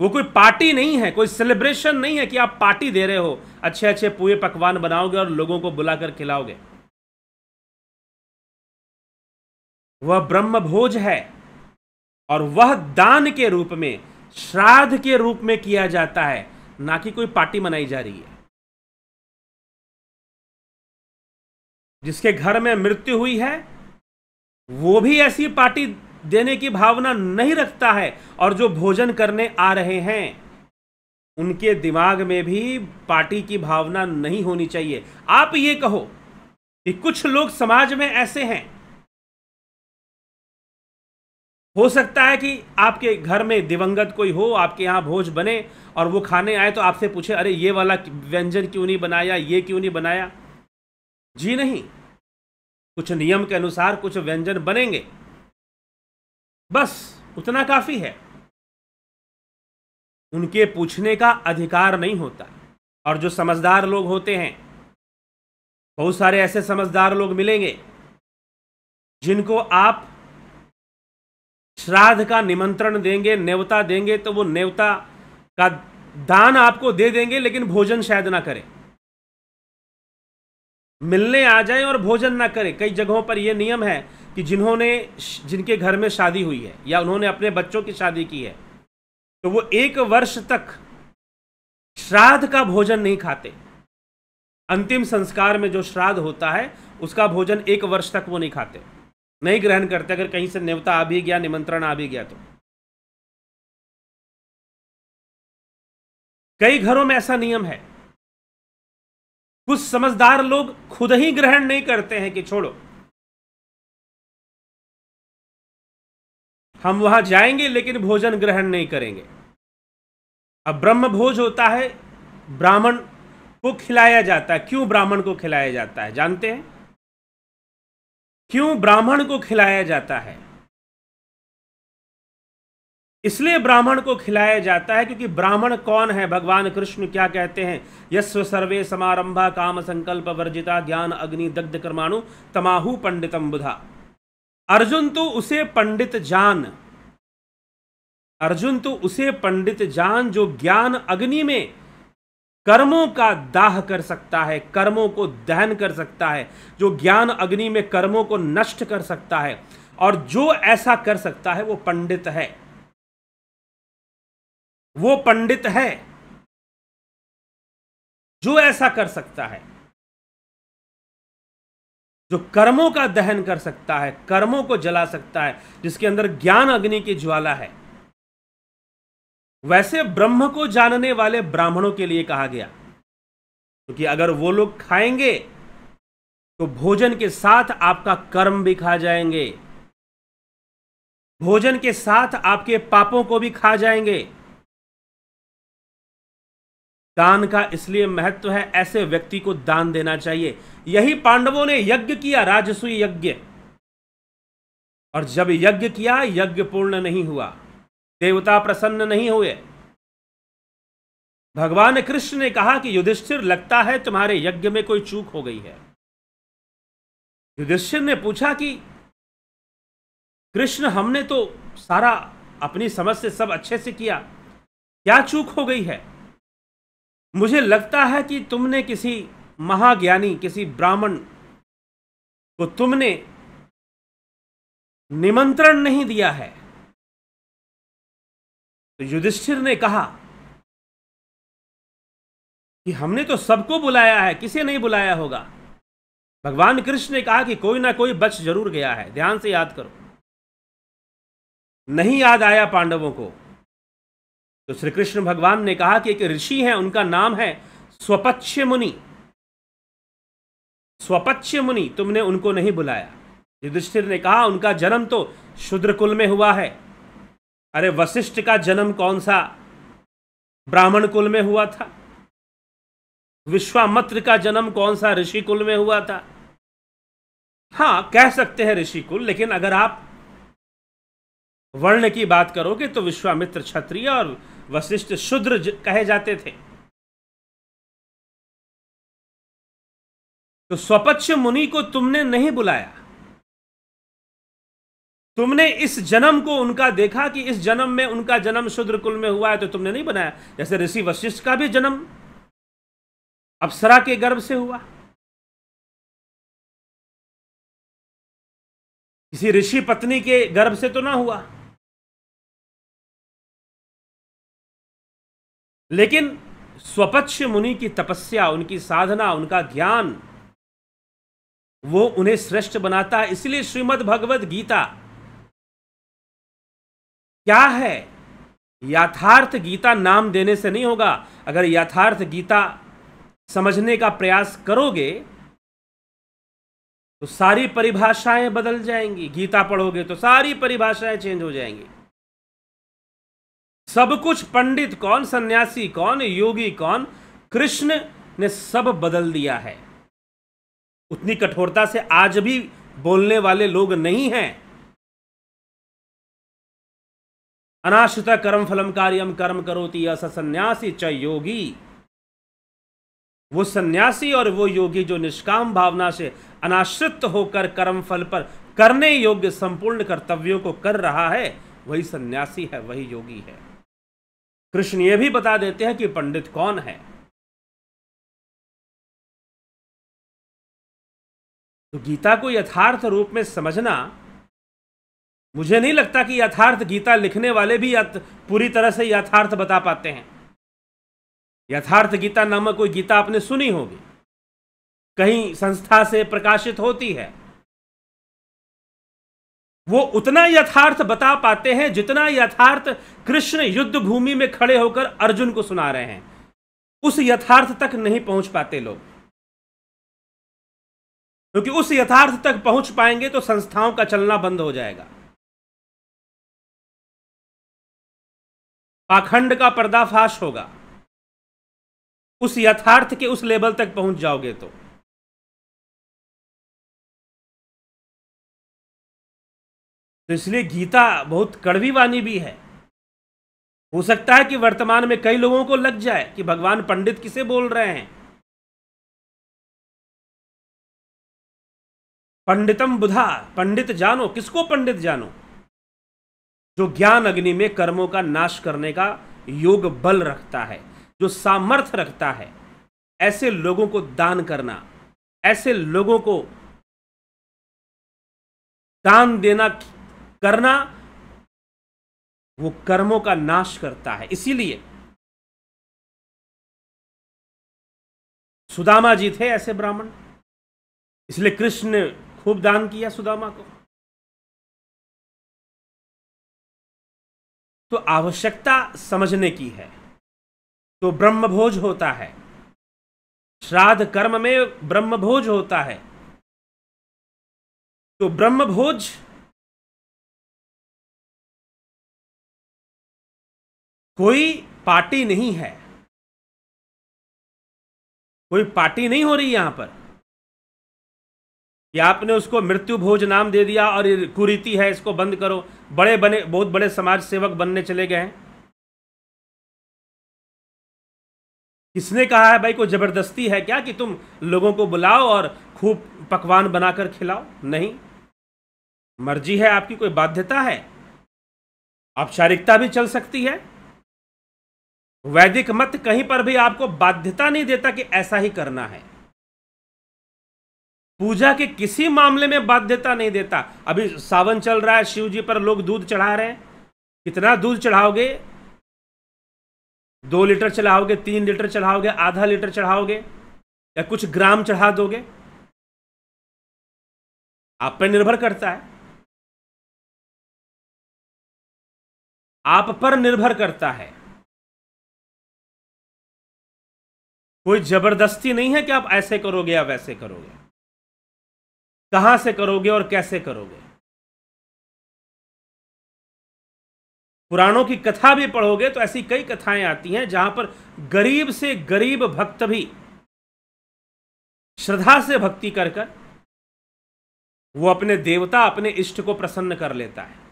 वो कोई पार्टी नहीं है कोई सेलिब्रेशन नहीं है कि आप पार्टी दे रहे हो अच्छे अच्छे पूए पकवान बनाओगे और लोगों को बुलाकर खिलाओगे वह ब्रह्म भोज है और वह दान के रूप में श्राद्ध के रूप में किया जाता है ना कि कोई पार्टी मनाई जा रही है जिसके घर में मृत्यु हुई है वो भी ऐसी पार्टी देने की भावना नहीं रखता है और जो भोजन करने आ रहे हैं उनके दिमाग में भी पार्टी की भावना नहीं होनी चाहिए आप ये कहो कि कुछ लोग समाज में ऐसे हैं हो सकता है कि आपके घर में दिवंगत कोई हो आपके यहाँ भोज बने और वो खाने आए तो आपसे पूछे अरे ये वाला व्यंजन क्यों नहीं बनाया ये क्यों नहीं बनाया जी नहीं कुछ नियम के अनुसार कुछ व्यंजन बनेंगे बस उतना काफ़ी है उनके पूछने का अधिकार नहीं होता और जो समझदार लोग होते हैं बहुत सारे ऐसे समझदार लोग मिलेंगे जिनको आप श्राद्ध का निमंत्रण देंगे नेवता देंगे तो वो नेवता का दान आपको दे देंगे लेकिन भोजन शायद ना करें मिलने आ जाए और भोजन ना करें कई जगहों पर यह नियम है कि जिन्होंने जिनके घर में शादी हुई है या उन्होंने अपने बच्चों की शादी की है तो वो एक वर्ष तक श्राद्ध का भोजन नहीं खाते अंतिम संस्कार में जो श्राद्ध होता है उसका भोजन एक वर्ष तक वो नहीं खाते नहीं ग्रहण करते अगर कहीं से नेवता आ भी गया निमंत्रण आ भी गया तो कई घरों में ऐसा नियम है कुछ समझदार लोग खुद ही ग्रहण नहीं करते हैं कि छोड़ो हम वहां जाएंगे लेकिन भोजन ग्रहण नहीं करेंगे अब ब्रह्म भोज होता है ब्राह्मण को खिलाया जाता है क्यों ब्राह्मण को खिलाया जाता है जानते हैं क्यों ब्राह्मण को खिलाया जाता है इसलिए ब्राह्मण को खिलाया जाता है क्योंकि ब्राह्मण कौन है भगवान कृष्ण क्या कहते हैं यस्व सर्वे समारंभा काम संकल्प वर्जिता ज्ञान अग्नि दग्ध कर्माणु तमाहु पंडितम बुधा अर्जुन तो उसे पंडित जान अर्जुन तो उसे पंडित जान जो ज्ञान अग्नि में कर्मों का दाह कर सकता है कर्मों को दहन कर सकता है जो ज्ञान अग्नि में कर्मों को नष्ट कर सकता है और जो ऐसा कर सकता है वो पंडित है वो पंडित है जो ऐसा कर सकता है जो कर्मों का दहन कर सकता है कर्मों को जला सकता है जिसके अंदर ज्ञान अग्नि की ज्वाला है वैसे ब्रह्म को जानने वाले ब्राह्मणों के लिए कहा गया क्योंकि तो अगर वो लोग खाएंगे तो भोजन के साथ आपका कर्म भी खा जाएंगे भोजन के साथ आपके पापों को भी खा जाएंगे दान का इसलिए महत्व है ऐसे व्यक्ति को दान देना चाहिए यही पांडवों ने यज्ञ किया राजसुई यज्ञ और जब यज्ञ किया यज्ञ पूर्ण नहीं हुआ देवता प्रसन्न नहीं हुए भगवान कृष्ण ने कहा कि युधिष्ठिर लगता है तुम्हारे यज्ञ में कोई चूक हो गई है युधिष्ठिर ने पूछा कि कृष्ण हमने तो सारा अपनी समझ से सब अच्छे से किया क्या चूक हो गई है मुझे लगता है कि तुमने किसी महाज्ञानी किसी ब्राह्मण को तुमने निमंत्रण नहीं दिया है तो युधिष्ठिर ने कहा कि हमने तो सबको बुलाया है किसे नहीं बुलाया होगा भगवान कृष्ण ने कहा कि कोई ना कोई बच जरूर गया है ध्यान से याद करो नहीं याद आया पांडवों को तो श्री कृष्ण भगवान ने कहा कि एक ऋषि हैं उनका नाम है स्वपच्छ मुनि स्वपच्छ मुनि तुमने उनको नहीं बुलाया युधिष्ठिर ने कहा उनका जन्म तो शुद्र कुल में हुआ है अरे वशिष्ठ का जन्म कौन सा ब्राह्मण कुल में हुआ था विश्वामित्र का जन्म कौन सा ऋषि कुल में हुआ था हाँ कह सकते हैं ऋषि कुल लेकिन अगर आप वर्ण की बात करोगे तो विश्वामित्र क्षत्रिय और वशिष्ठ शूद्र कहे जाते थे तो स्वपक्ष मुनि को तुमने नहीं बुलाया तुमने इस जन्म को उनका देखा कि इस जन्म में उनका जन्म शुद्र कुल में हुआ है तो तुमने नहीं बनाया जैसे ऋषि वशिष्ठ का भी जन्म अप्सरा के गर्भ से हुआ किसी ऋषि पत्नी के गर्भ से तो ना हुआ लेकिन स्वपक्ष मुनि की तपस्या उनकी साधना उनका ध्यान वो उन्हें श्रेष्ठ बनाता है इसलिए श्रीमद् भगवद गीता क्या है यथार्थ गीता नाम देने से नहीं होगा अगर यथार्थ गीता समझने का प्रयास करोगे तो सारी परिभाषाएं बदल जाएंगी गीता पढ़ोगे तो सारी परिभाषाएं चेंज हो जाएंगी सब कुछ पंडित कौन सन्यासी कौन योगी कौन कृष्ण ने सब बदल दिया है उतनी कठोरता से आज भी बोलने वाले लोग नहीं हैं अनाश्रित कर्म फलम कार्यम कर्म करोती अस सन्यासी च योगी वो सन्यासी और वो योगी जो निष्काम भावना से अनाश्रित होकर कर्म फल पर करने योग्य संपूर्ण कर्तव्यों को कर रहा है वही सन्यासी है वही योगी है कृष्ण ये भी बता देते हैं कि पंडित कौन है तो गीता को यथार्थ रूप में समझना मुझे नहीं लगता कि यथार्थ गीता लिखने वाले भी पूरी तरह से यथार्थ बता पाते हैं यथार्थ गीता नामक कोई गीता आपने सुनी होगी कहीं संस्था से प्रकाशित होती है वो उतना यथार्थ बता पाते हैं जितना यथार्थ कृष्ण युद्ध भूमि में खड़े होकर अर्जुन को सुना रहे हैं उस यथार्थ तक नहीं पहुंच पाते लोग क्योंकि उस यथार्थ तक पहुंच पाएंगे तो संस्थाओं का चलना बंद हो जाएगा पाखंड का पर्दाफाश होगा उस यथार्थ के उस लेवल तक पहुंच जाओगे तो तो इसलिए गीता बहुत कड़वी वाणी भी है हो सकता है कि वर्तमान में कई लोगों को लग जाए कि भगवान पंडित किसे बोल रहे हैं पंडितम बुधा पंडित जानो किसको पंडित जानो जो ज्ञान अग्नि में कर्मों का नाश करने का योग बल रखता है जो सामर्थ्य रखता है ऐसे लोगों को दान करना ऐसे लोगों को दान देना करना वो कर्मों का नाश करता है इसीलिए सुदामा जी थे ऐसे ब्राह्मण इसलिए कृष्ण ने खूब दान किया सुदामा को तो आवश्यकता समझने की है तो ब्रह्म भोज होता है श्राद्ध कर्म में ब्रह्म भोज होता है तो ब्रह्म भोज कोई पार्टी नहीं है कोई पार्टी नहीं हो रही यहां पर कि आपने उसको मृत्यु भोज नाम दे दिया और कुरीति है इसको बंद करो बड़े बने बहुत बड़े समाज सेवक बनने चले गए हैं किसने कहा है भाई को ज़बरदस्ती है क्या कि तुम लोगों को बुलाओ और खूब पकवान बनाकर खिलाओ नहीं मर्जी है आपकी कोई बाध्यता है औपचारिकता भी चल सकती है वैदिक मत कहीं पर भी आपको बाध्यता नहीं देता कि ऐसा ही करना है पूजा के किसी मामले में बाध्यता नहीं देता अभी सावन चल रहा है शिव जी पर लोग दूध चढ़ा रहे हैं कितना दूध चढ़ाओगे दो लीटर चढ़ाओगे तीन लीटर चढ़ाओगे आधा लीटर चढ़ाओगे या कुछ ग्राम चढ़ा दोगे आप पर निर्भर करता है आप पर निर्भर करता है कोई जबरदस्ती नहीं है कि आप ऐसे करोगे या वैसे करोगे कहां से करोगे और कैसे करोगे पुराणों की कथा भी पढ़ोगे तो ऐसी कई कथाएं आती हैं जहां पर गरीब से गरीब भक्त भी श्रद्धा से भक्ति कर कर वो अपने देवता अपने इष्ट को प्रसन्न कर लेता है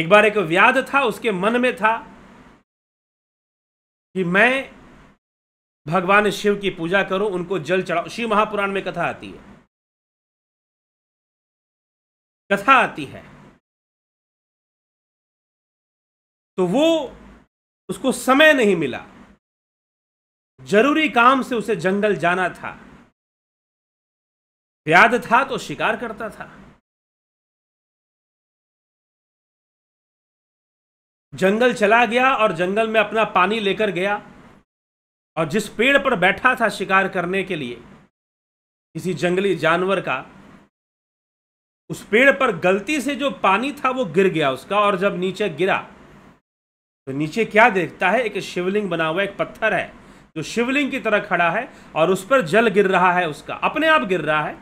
एक बार एक व्याध था उसके मन में था कि मैं भगवान शिव की पूजा करूं उनको जल चढ़ाऊं शिव महापुराण में कथा आती है कथा आती है तो वो उसको समय नहीं मिला जरूरी काम से उसे जंगल जाना था प्याद था तो शिकार करता था जंगल चला गया और जंगल में अपना पानी लेकर गया और जिस पेड़ पर बैठा था शिकार करने के लिए किसी जंगली जानवर का उस पेड़ पर गलती से जो पानी था वो गिर गया उसका और जब नीचे गिरा तो नीचे क्या देखता है एक शिवलिंग बना हुआ एक पत्थर है जो शिवलिंग की तरह खड़ा है और उस पर जल गिर रहा है उसका अपने आप गिर रहा है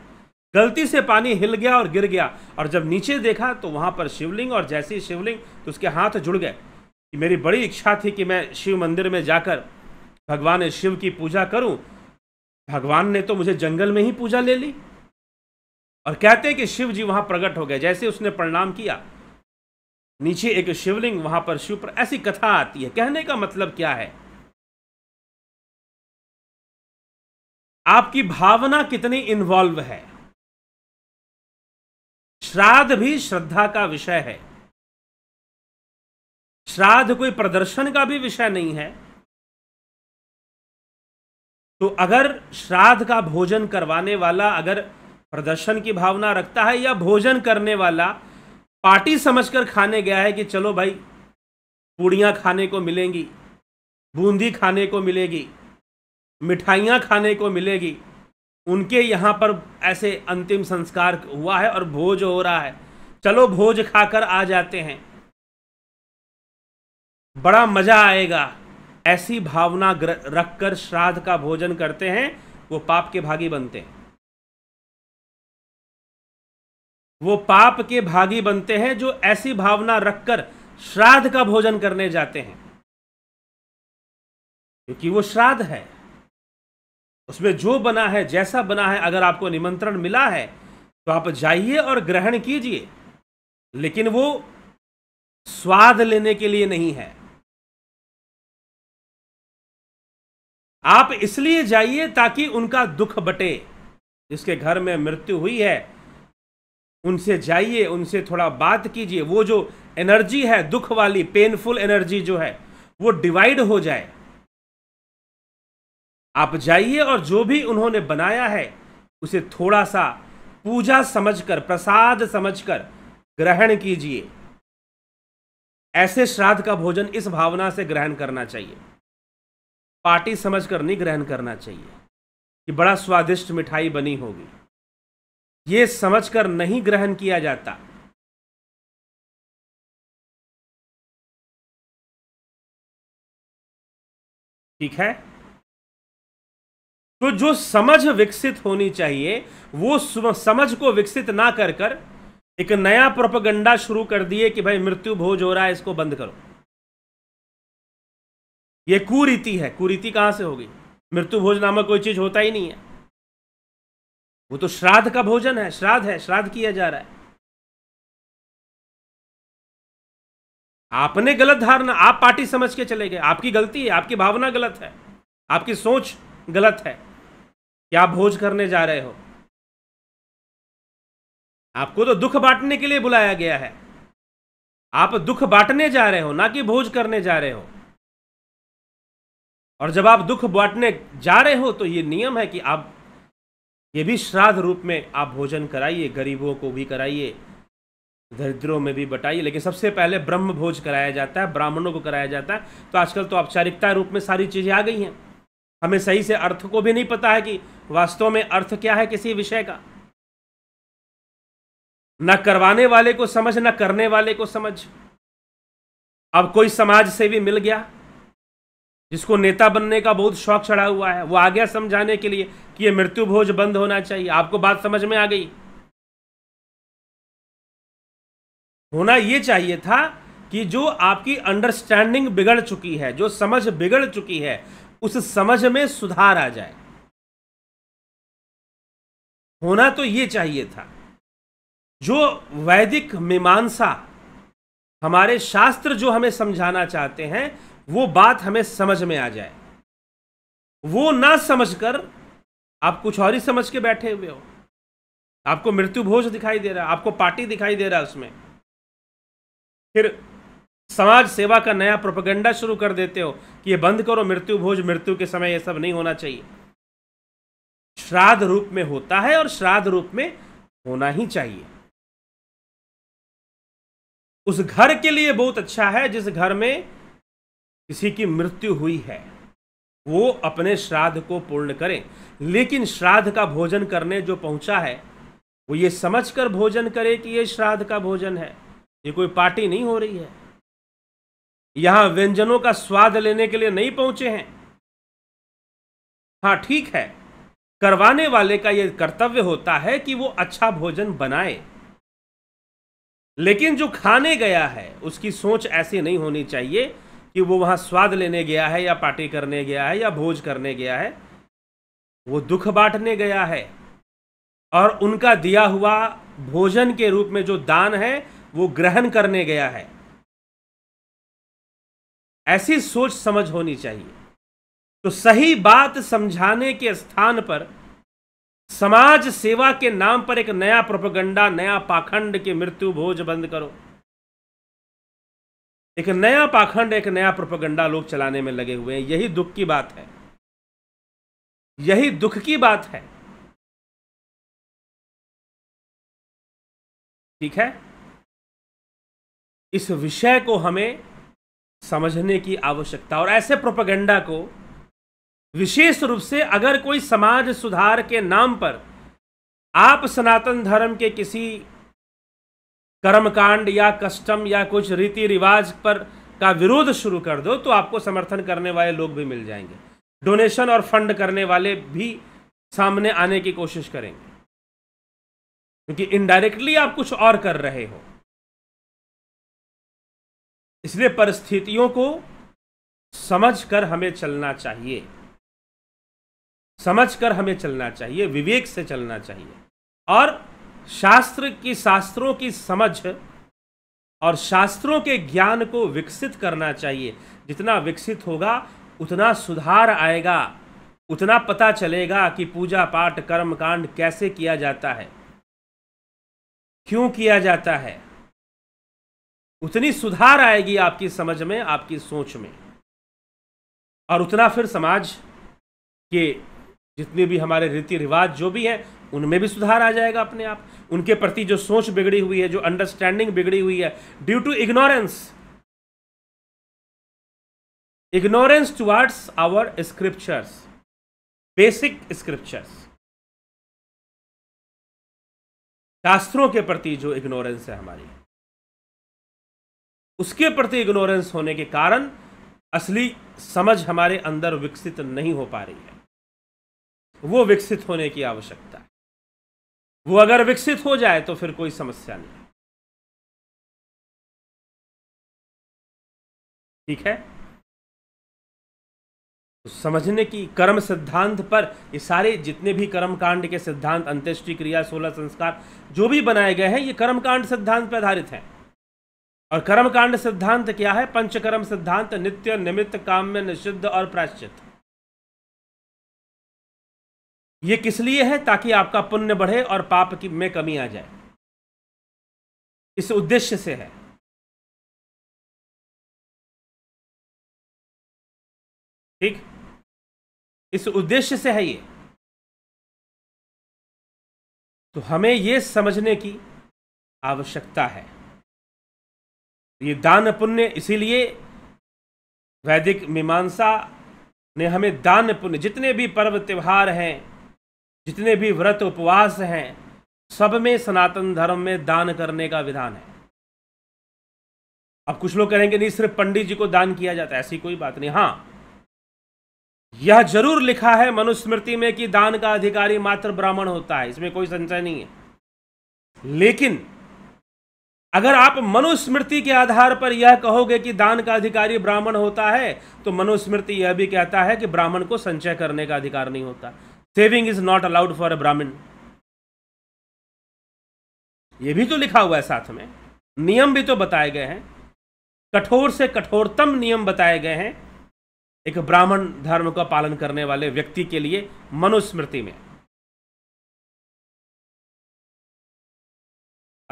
गलती से पानी हिल गया और गिर गया और जब नीचे देखा तो वहां पर शिवलिंग और जैसी शिवलिंग तो उसके हाथ जुड़ गए कि मेरी बड़ी इच्छा थी कि मैं शिव मंदिर में जाकर भगवान शिव की पूजा करूं भगवान ने तो मुझे जंगल में ही पूजा ले ली और कहते हैं कि शिव जी वहां प्रकट हो गए जैसे उसने प्रणाम किया नीचे एक शिवलिंग वहां पर शिव पर ऐसी कथा आती है कहने का मतलब क्या है आपकी भावना कितनी इन्वॉल्व है श्राद्ध भी श्रद्धा का विषय है श्राद्ध कोई प्रदर्शन का भी विषय नहीं है तो अगर श्राद्ध का भोजन करवाने वाला अगर प्रदर्शन की भावना रखता है या भोजन करने वाला पार्टी समझकर खाने गया है कि चलो भाई पूड़ियाँ खाने को मिलेंगी बूंदी खाने को मिलेगी मिठाइयाँ खाने को मिलेगी उनके यहाँ पर ऐसे अंतिम संस्कार हुआ है और भोज हो रहा है चलो भोज खाकर आ जाते हैं बड़ा मज़ा आएगा ऐसी भावना रखकर श्राद्ध का भोजन करते हैं वो पाप के भागी बनते हैं वो पाप के भागी बनते हैं जो ऐसी भावना रखकर श्राद्ध का भोजन करने जाते हैं क्योंकि वो श्राद्ध है उसमें जो बना है जैसा बना है अगर आपको निमंत्रण मिला है तो आप जाइए और ग्रहण कीजिए लेकिन वो स्वाद लेने के लिए नहीं है आप इसलिए जाइए ताकि उनका दुख बटे जिसके घर में मृत्यु हुई है उनसे जाइए उनसे थोड़ा बात कीजिए वो जो एनर्जी है दुख वाली पेनफुल एनर्जी जो है वो डिवाइड हो जाए आप जाइए और जो भी उन्होंने बनाया है उसे थोड़ा सा पूजा समझकर प्रसाद समझकर ग्रहण कीजिए ऐसे श्राद्ध का भोजन इस भावना से ग्रहण करना चाहिए पार्टी समझकर नहीं ग्रहण करना चाहिए कि बड़ा स्वादिष्ट मिठाई बनी होगी ये समझकर नहीं ग्रहण किया जाता ठीक है तो जो समझ विकसित होनी चाहिए वो समझ को विकसित ना कर कर एक नया प्रोपगंडा शुरू कर दिए कि भाई मृत्यु भोज हो रहा है इसको बंद करो ये कुरीति है कुरीति कहां से होगी मृत्यु भोज नामक कोई चीज होता ही नहीं है वो तो श्राद्ध का भोजन है श्राद्ध है श्राद्ध किया जा रहा है आपने गलत धारणा आप पार्टी समझ के चले गए आपकी गलती है आपकी भावना गलत है आपकी सोच गलत है क्या आप भोज करने जा रहे हो आपको तो दुख बांटने के लिए बुलाया गया है आप दुख बांटने जा रहे हो ना कि भोज करने जा रहे हो और जब आप दुख बांटने जा रहे हो तो ये नियम है कि आप ये भी श्राद्ध रूप में आप भोजन कराइए गरीबों को भी कराइए दरिद्रों में भी बटाइए लेकिन सबसे पहले ब्रह्म भोज कराया जाता है ब्राह्मणों को कराया जाता है तो आजकल तो औपचारिकता रूप में सारी चीज़ें आ गई हैं हमें सही से अर्थ को भी नहीं पता है कि वास्तव में अर्थ क्या है किसी विषय का न करवाने वाले को समझ न करने वाले को समझ अब कोई समाज से भी मिल गया जिसको नेता बनने का बहुत शौक चढ़ा हुआ है वो आ गया समझाने के लिए कि ये मृत्यु भोज बंद होना चाहिए आपको बात समझ में आ गई होना ये चाहिए था कि जो आपकी अंडरस्टैंडिंग बिगड़ चुकी है जो समझ बिगड़ चुकी है उस समझ में सुधार आ जाए होना तो ये चाहिए था जो वैदिक मीमांसा हमारे शास्त्र जो हमें समझाना चाहते हैं वो बात हमें समझ में आ जाए वो ना समझकर आप कुछ और ही समझ के बैठे हुए हो आपको मृत्यु भोज दिखाई दे रहा है आपको पार्टी दिखाई दे रहा है उसमें फिर समाज सेवा का नया प्रोपगेंडा शुरू कर देते हो कि ये बंद करो मृत्यु भोज मृत्यु के समय ये सब नहीं होना चाहिए श्राद्ध रूप में होता है और श्राद्ध रूप में होना ही चाहिए उस घर के लिए बहुत अच्छा है जिस घर में किसी की मृत्यु हुई है वो अपने श्राद्ध को पूर्ण करें लेकिन श्राद्ध का भोजन करने जो पहुंचा है वो ये समझकर भोजन करे कि ये श्राद्ध का भोजन है ये कोई पार्टी नहीं हो रही है यहां व्यंजनों का स्वाद लेने के लिए नहीं पहुंचे हैं हाँ ठीक है करवाने वाले का यह कर्तव्य होता है कि वो अच्छा भोजन बनाए लेकिन जो खाने गया है उसकी सोच ऐसी नहीं होनी चाहिए कि वो वहाँ स्वाद लेने गया है या पार्टी करने गया है या भोज करने गया है वो दुख बांटने गया है और उनका दिया हुआ भोजन के रूप में जो दान है वो ग्रहण करने गया है ऐसी सोच समझ होनी चाहिए तो सही बात समझाने के स्थान पर समाज सेवा के नाम पर एक नया प्रोपगंडा नया पाखंड की मृत्यु भोज बंद करो एक नया पाखंड एक नया प्रोपगंडा लोग चलाने में लगे हुए हैं यही दुख की बात है यही दुख की बात है ठीक है इस विषय को हमें समझने की आवश्यकता और ऐसे प्रोपगंडा को विशेष रूप से अगर कोई समाज सुधार के नाम पर आप सनातन धर्म के किसी कर्मकांड या कस्टम या कुछ रीति रिवाज पर का विरोध शुरू कर दो तो आपको समर्थन करने वाले लोग भी मिल जाएंगे डोनेशन और फंड करने वाले भी सामने आने की कोशिश करेंगे क्योंकि इनडायरेक्टली आप कुछ और कर रहे हो इसलिए परिस्थितियों को समझकर हमें चलना चाहिए समझकर हमें चलना चाहिए विवेक से चलना चाहिए और शास्त्र की शास्त्रों की समझ और शास्त्रों के ज्ञान को विकसित करना चाहिए जितना विकसित होगा उतना सुधार आएगा उतना पता चलेगा कि पूजा पाठ कर्म कांड कैसे किया जाता है क्यों किया जाता है उतनी सुधार आएगी आपकी समझ में आपकी सोच में और उतना फिर समाज के जितने भी हमारे रीति रिवाज जो भी हैं उनमें भी सुधार आ जाएगा अपने आप उनके प्रति जो सोच बिगड़ी हुई है जो अंडरस्टैंडिंग बिगड़ी हुई है due to ignorance ignorance towards our scriptures basic scriptures शास्त्रों के प्रति जो इग्नोरेंस है हमारी उसके प्रति इग्नोरेंस होने के कारण असली समझ हमारे अंदर विकसित नहीं हो पा रही है वो विकसित होने की आवश्यकता है वो अगर विकसित हो जाए तो फिर कोई समस्या नहीं ठीक है तो समझने की कर्म सिद्धांत पर ये सारे जितने भी कर्म कांड के सिद्धांत अंत्येष्टि क्रिया सोलह संस्कार जो भी बनाए गए हैं ये कर्म कांड सिद्धांत पर आधारित हैं और कर्म कांड सिद्धांत क्या है पंचकर्म सिद्धांत नित्य निमित्त काम्य निषिद्ध और प्राश्चित्य ये किस लिए है ताकि आपका पुण्य बढ़े और पाप की में कमी आ जाए इस उद्देश्य से है ठीक इस उद्देश्य से है ये तो हमें ये समझने की आवश्यकता है ये दान पुण्य इसीलिए वैदिक मीमांसा ने हमें दान पुण्य जितने भी पर्व त्योहार हैं जितने भी व्रत उपवास हैं सब में सनातन धर्म में दान करने का विधान है अब कुछ लोग कहेंगे नहीं सिर्फ पंडित जी को दान किया जाता है ऐसी कोई बात नहीं हां यह जरूर लिखा है मनुस्मृति में कि दान का अधिकारी मात्र ब्राह्मण होता है इसमें कोई संशय नहीं है लेकिन अगर आप मनुस्मृति के आधार पर यह कहोगे कि दान का अधिकारी ब्राह्मण होता है तो मनुस्मृति यह भी कहता है कि ब्राह्मण को संचय करने का अधिकार नहीं होता saving is not allowed for a Brahmin ये भी तो लिखा हुआ है साथ में नियम भी तो बताए गए हैं कठोर से कठोरतम नियम बताए गए हैं एक ब्राह्मण धर्म का पालन करने वाले व्यक्ति के लिए मनुस्मृति में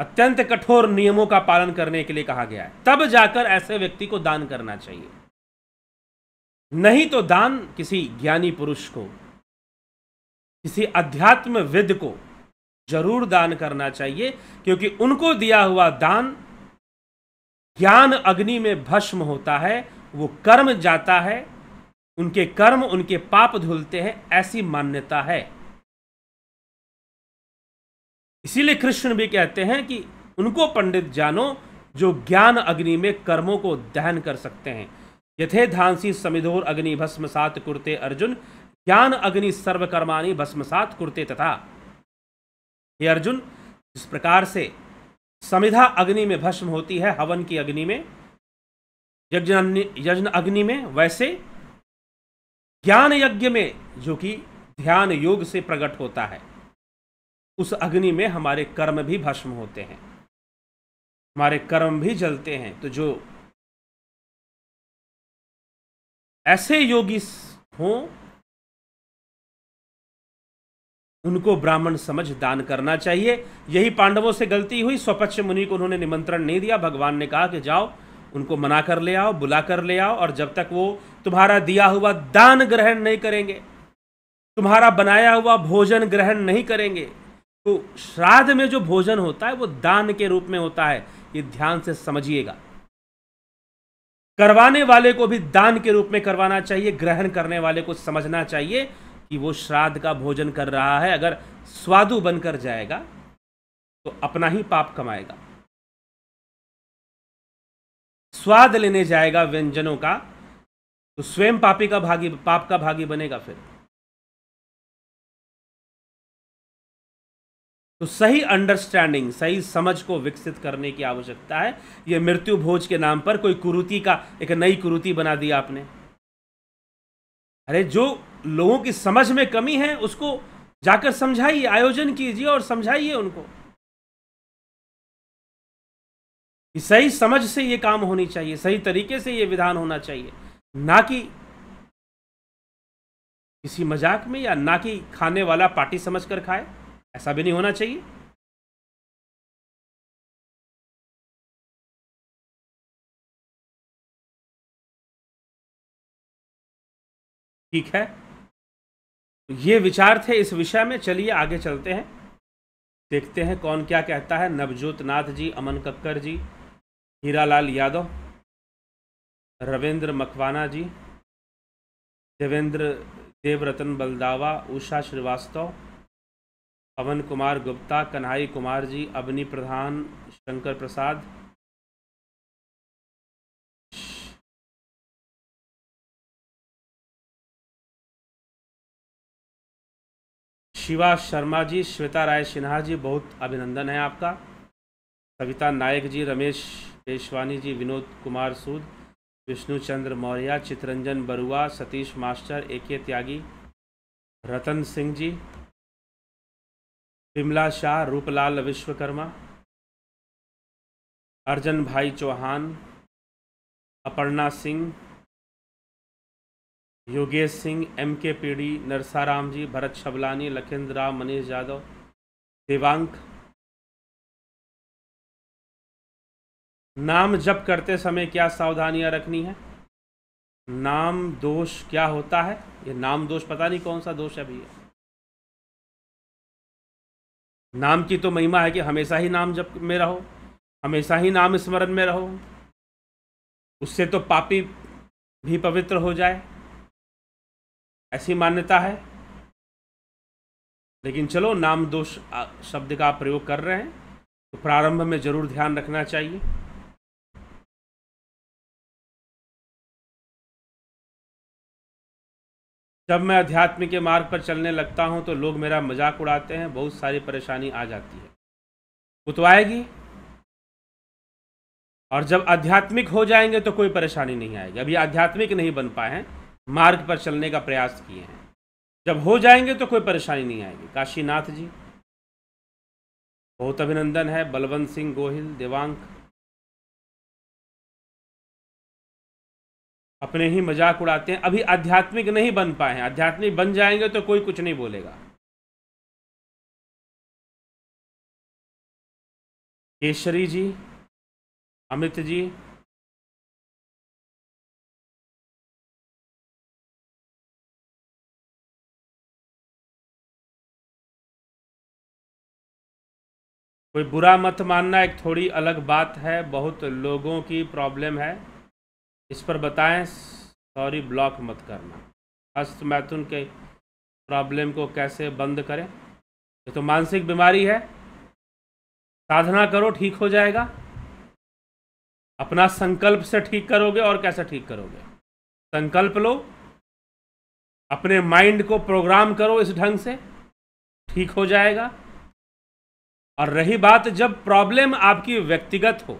अत्यंत कठोर नियमों का पालन करने के लिए कहा गया है तब जाकर ऐसे व्यक्ति को दान करना चाहिए नहीं तो दान किसी ज्ञानी पुरुष को किसी अध्यात्म विद को जरूर दान करना चाहिए क्योंकि उनको दिया हुआ दान ज्ञान अग्नि में भस्म होता है वो कर्म जाता है उनके कर्म उनके पाप धुलते हैं ऐसी मान्यता है इसीलिए कृष्ण भी कहते हैं कि उनको पंडित जानो जो ज्ञान अग्नि में कर्मों को दहन कर सकते हैं यथे धानसी समिधोर अग्नि भस्म सात कुर्ते अर्जुन ज्ञान अग्नि सर्वकर्माणी भस्मसात कुर्ते तथा हे अर्जुन जिस प्रकार से समिधा अग्नि में भस्म होती है हवन की अग्नि में यज्ञ यज्ञ अग्नि में वैसे ज्ञान यज्ञ में जो कि ध्यान योग से प्रकट होता है उस अग्नि में हमारे कर्म भी भस्म होते हैं हमारे कर्म भी जलते हैं तो जो ऐसे योगी हों उनको ब्राह्मण समझ दान करना चाहिए यही पांडवों से गलती हुई स्वपक्ष मुनि को उन्होंने निमंत्रण नहीं दिया भगवान ने कहा कि जाओ उनको मना कर ले आओ बुला कर ले आओ और जब तक वो तुम्हारा दिया हुआ दान ग्रहण नहीं करेंगे तुम्हारा बनाया हुआ भोजन ग्रहण नहीं करेंगे तो श्राद्ध में जो भोजन होता है वो दान के रूप में होता है ये ध्यान से समझिएगा करवाने वाले को भी दान के रूप में करवाना चाहिए ग्रहण करने वाले को समझना चाहिए कि वो श्राद्ध का भोजन कर रहा है अगर स्वादु बनकर जाएगा तो अपना ही पाप कमाएगा स्वाद लेने जाएगा व्यंजनों का तो स्वयं पापी का भागी पाप का भागी बनेगा फिर तो सही अंडरस्टैंडिंग सही समझ को विकसित करने की आवश्यकता है यह मृत्यु भोज के नाम पर कोई कुरुति का एक नई कुरुति बना दी आपने अरे जो लोगों की समझ में कमी है उसको जाकर समझाइए आयोजन कीजिए और समझाइए उनको कि सही समझ से ये काम होनी चाहिए सही तरीके से ये विधान होना चाहिए ना कि किसी मजाक में या ना कि खाने वाला पार्टी समझ कर खाए ऐसा भी नहीं होना चाहिए ठीक है तो ये विचार थे इस विषय में चलिए आगे चलते हैं देखते हैं कौन क्या कहता है नवजोत नाथ जी अमन कक्कर जी हीरालाल यादव रविंद्र मकवाना जी देवेंद्र देवरतन बलदावा उषा श्रीवास्तव पवन कुमार गुप्ता कन्हई कुमार जी अवनी प्रधान शंकर प्रसाद शिवा शर्मा जी श्वेता राय सिन्हा जी बहुत अभिनंदन है आपका Kavita Nayak ji Ramesh Peshwani ji Vinod Kumar Sood Vishnu Chandra Chitranjan Barua Satish master A K Tyagi Ratan Singh ji Vimla Shah Ruplal Vishwakarma Arjan Bhai Chauhan Aparna Singh Yogesh Singh M K D Narsaram ji Bharat Shablani Lakhendra Ram Manish Yadav Devank नाम जप करते समय क्या सावधानियां रखनी है नाम दोष क्या होता है ये नाम दोष पता नहीं कौन सा दोष है भैया नाम की तो महिमा है कि हमेशा ही नाम जप में रहो हमेशा ही नाम स्मरण में रहो उससे तो पापी भी पवित्र हो जाए ऐसी मान्यता है लेकिन चलो नाम दोष शब्द का प्रयोग कर रहे हैं तो प्रारंभ में जरूर ध्यान रखना चाहिए जब मैं अध्यात्म के मार्ग पर चलने लगता हूं तो लोग मेरा मजाक उड़ाते हैं बहुत सारी परेशानी आ जाती है वो तो आएगी और जब आध्यात्मिक हो जाएंगे तो कोई परेशानी नहीं आएगी अभी आध्यात्मिक नहीं बन पाए हैं मार्ग पर चलने का प्रयास किए हैं जब हो जाएंगे तो कोई परेशानी नहीं आएगी काशीनाथ जी बहुत अभिनंदन है बलवंत सिंह गोहिल देवांग अपने ही मजाक उड़ाते हैं अभी आध्यात्मिक नहीं बन पाए हैं आध्यात्मिक बन जाएंगे तो कोई कुछ नहीं बोलेगा केशरी जी अमित जी कोई बुरा मत मानना एक थोड़ी अलग बात है बहुत लोगों की प्रॉब्लम है इस पर बताएं सॉरी ब्लॉक मत करना हस्त मैथुन के प्रॉब्लम को कैसे बंद करें ये तो मानसिक बीमारी है साधना करो ठीक हो जाएगा अपना संकल्प से ठीक करोगे और कैसे ठीक करोगे संकल्प लो अपने माइंड को प्रोग्राम करो इस ढंग से ठीक हो जाएगा और रही बात जब प्रॉब्लम आपकी व्यक्तिगत हो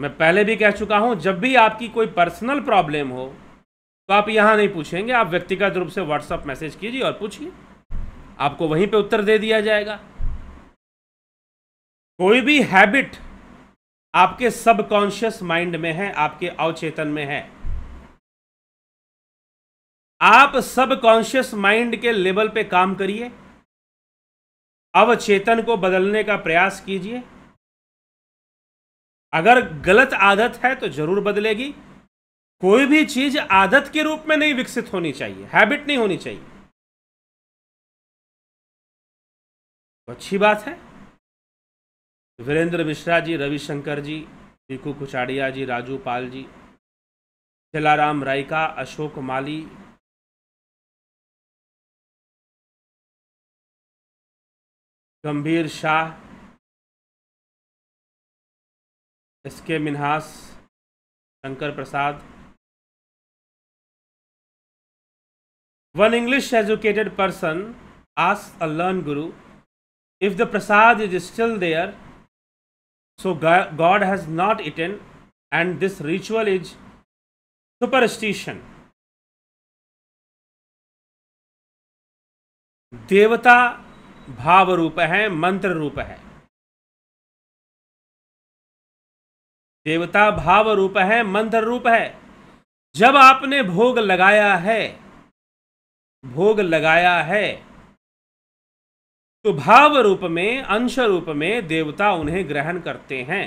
मैं पहले भी कह चुका हूं जब भी आपकी कोई पर्सनल प्रॉब्लम हो तो आप यहां नहीं पूछेंगे आप व्यक्तिगत रूप से व्हाट्सएप मैसेज कीजिए और पूछिए आपको वहीं पे उत्तर दे दिया जाएगा कोई भी हैबिट आपके सबकॉन्शियस माइंड में है आपके अवचेतन में है आप सबकॉन्शियस माइंड के लेवल पे काम करिए अवचेतन को बदलने का प्रयास कीजिए अगर गलत आदत है तो जरूर बदलेगी कोई भी चीज आदत के रूप में नहीं विकसित होनी चाहिए हैबिट नहीं होनी चाहिए तो अच्छी बात है वीरेंद्र मिश्रा जी रविशंकर जी रिकू कुचाड़िया जी राजू पाल जी जलाराम रायका अशोक माली गंभीर Shah S K Minhas Shankar Prasad one English educated person आस a learned guru if the prasad is still there so God has not eaten and this ritual is superstition देवता भाव रूप है मंत्र रूप है देवता भाव रूप है मंत्र रूप है जब आपने भोग लगाया है भोग लगाया है तो भाव रूप में अंश रूप में देवता उन्हें ग्रहण करते हैं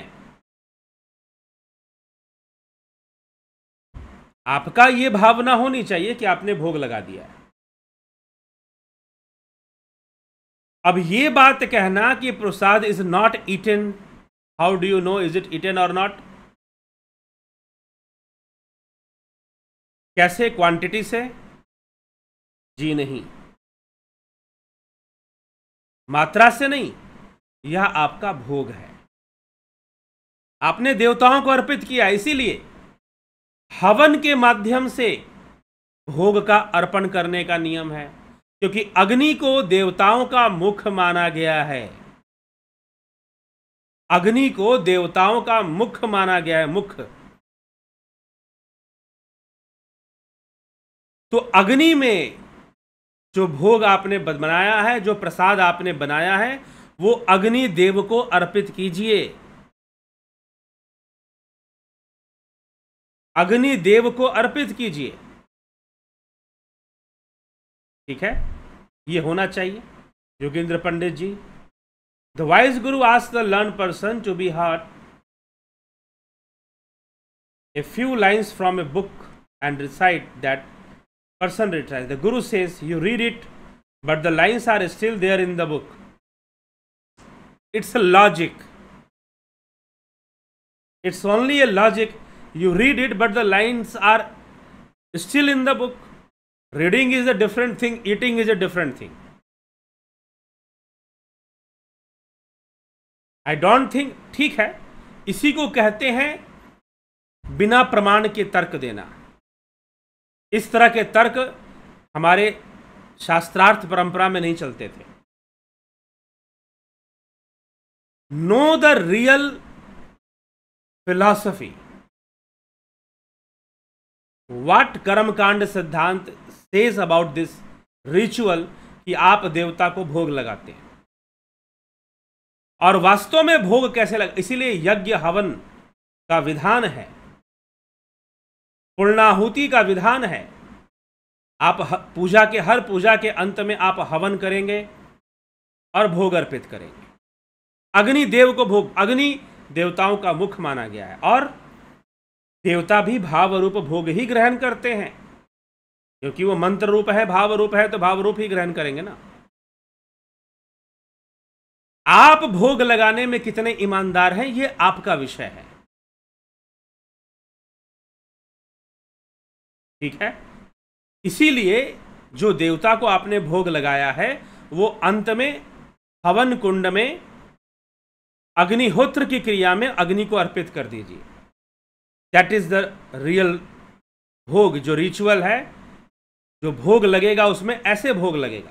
आपका ये भावना होनी चाहिए कि आपने भोग लगा दिया है अब ये बात कहना कि prasad is not eaten how do you know is it eaten और नॉट कैसे क्वांटिटी से जी नहीं मात्रा से नहीं यह आपका भोग है आपने देवताओं को अर्पित किया इसीलिए हवन के माध्यम से भोग का अर्पण करने का नियम है क्योंकि अग्नि को देवताओं का मुख माना गया है अग्नि को देवताओं का मुख माना गया है मुख तो अग्नि में जो भोग आपने बनाया है जो प्रसाद आपने बनाया है वो अग्नि देव को अर्पित कीजिए अग्नि देव को अर्पित कीजिए ठीक है ये होना चाहिए योगेंद्र पंडित जी द वाइज गुरु आज the learned person to be heart a few lines from a book and recite that person recites the guru says you read it but the lines are still there in the book it's a logic it's only a logic you read it but the lines are still in the book reading is a different thing eating is a different thing I don't think ठीक है इसी को कहते हैं बिना प्रमाण के तर्क देना इस तरह के तर्क हमारे शास्त्रार्थ परंपरा में नहीं चलते थे no the real philosophy what karmakand siddhant says about this ritual कि आप देवता को भोग लगाते हैं और वास्तव में भोग कैसे लग इसीलिए यज्ञ हवन का विधान है पूर्णाहुति का विधान है आप पूजा के हर पूजा के अंत में आप हवन करेंगे और भोग अर्पित करेंगे अग्नि देव को भोग अग्नि देवताओं का मुख माना गया है और देवता भी भाव रूप भोग ही ग्रहण करते हैं क्योंकि वो मंत्र रूप है भाव रूप है तो भाव रूप ही ग्रहण करेंगे ना आप भोग लगाने में कितने ईमानदार हैं ये आपका विषय है ठीक है इसीलिए जो देवता को आपने भोग लगाया है वो अंत में हवन कुंड में अग्निहोत्र की क्रिया में अग्नि को अर्पित कर दीजिए दैट इज द रियल भोग जो रिचुअल है जो भोग लगेगा उसमें ऐसे भोग लगेगा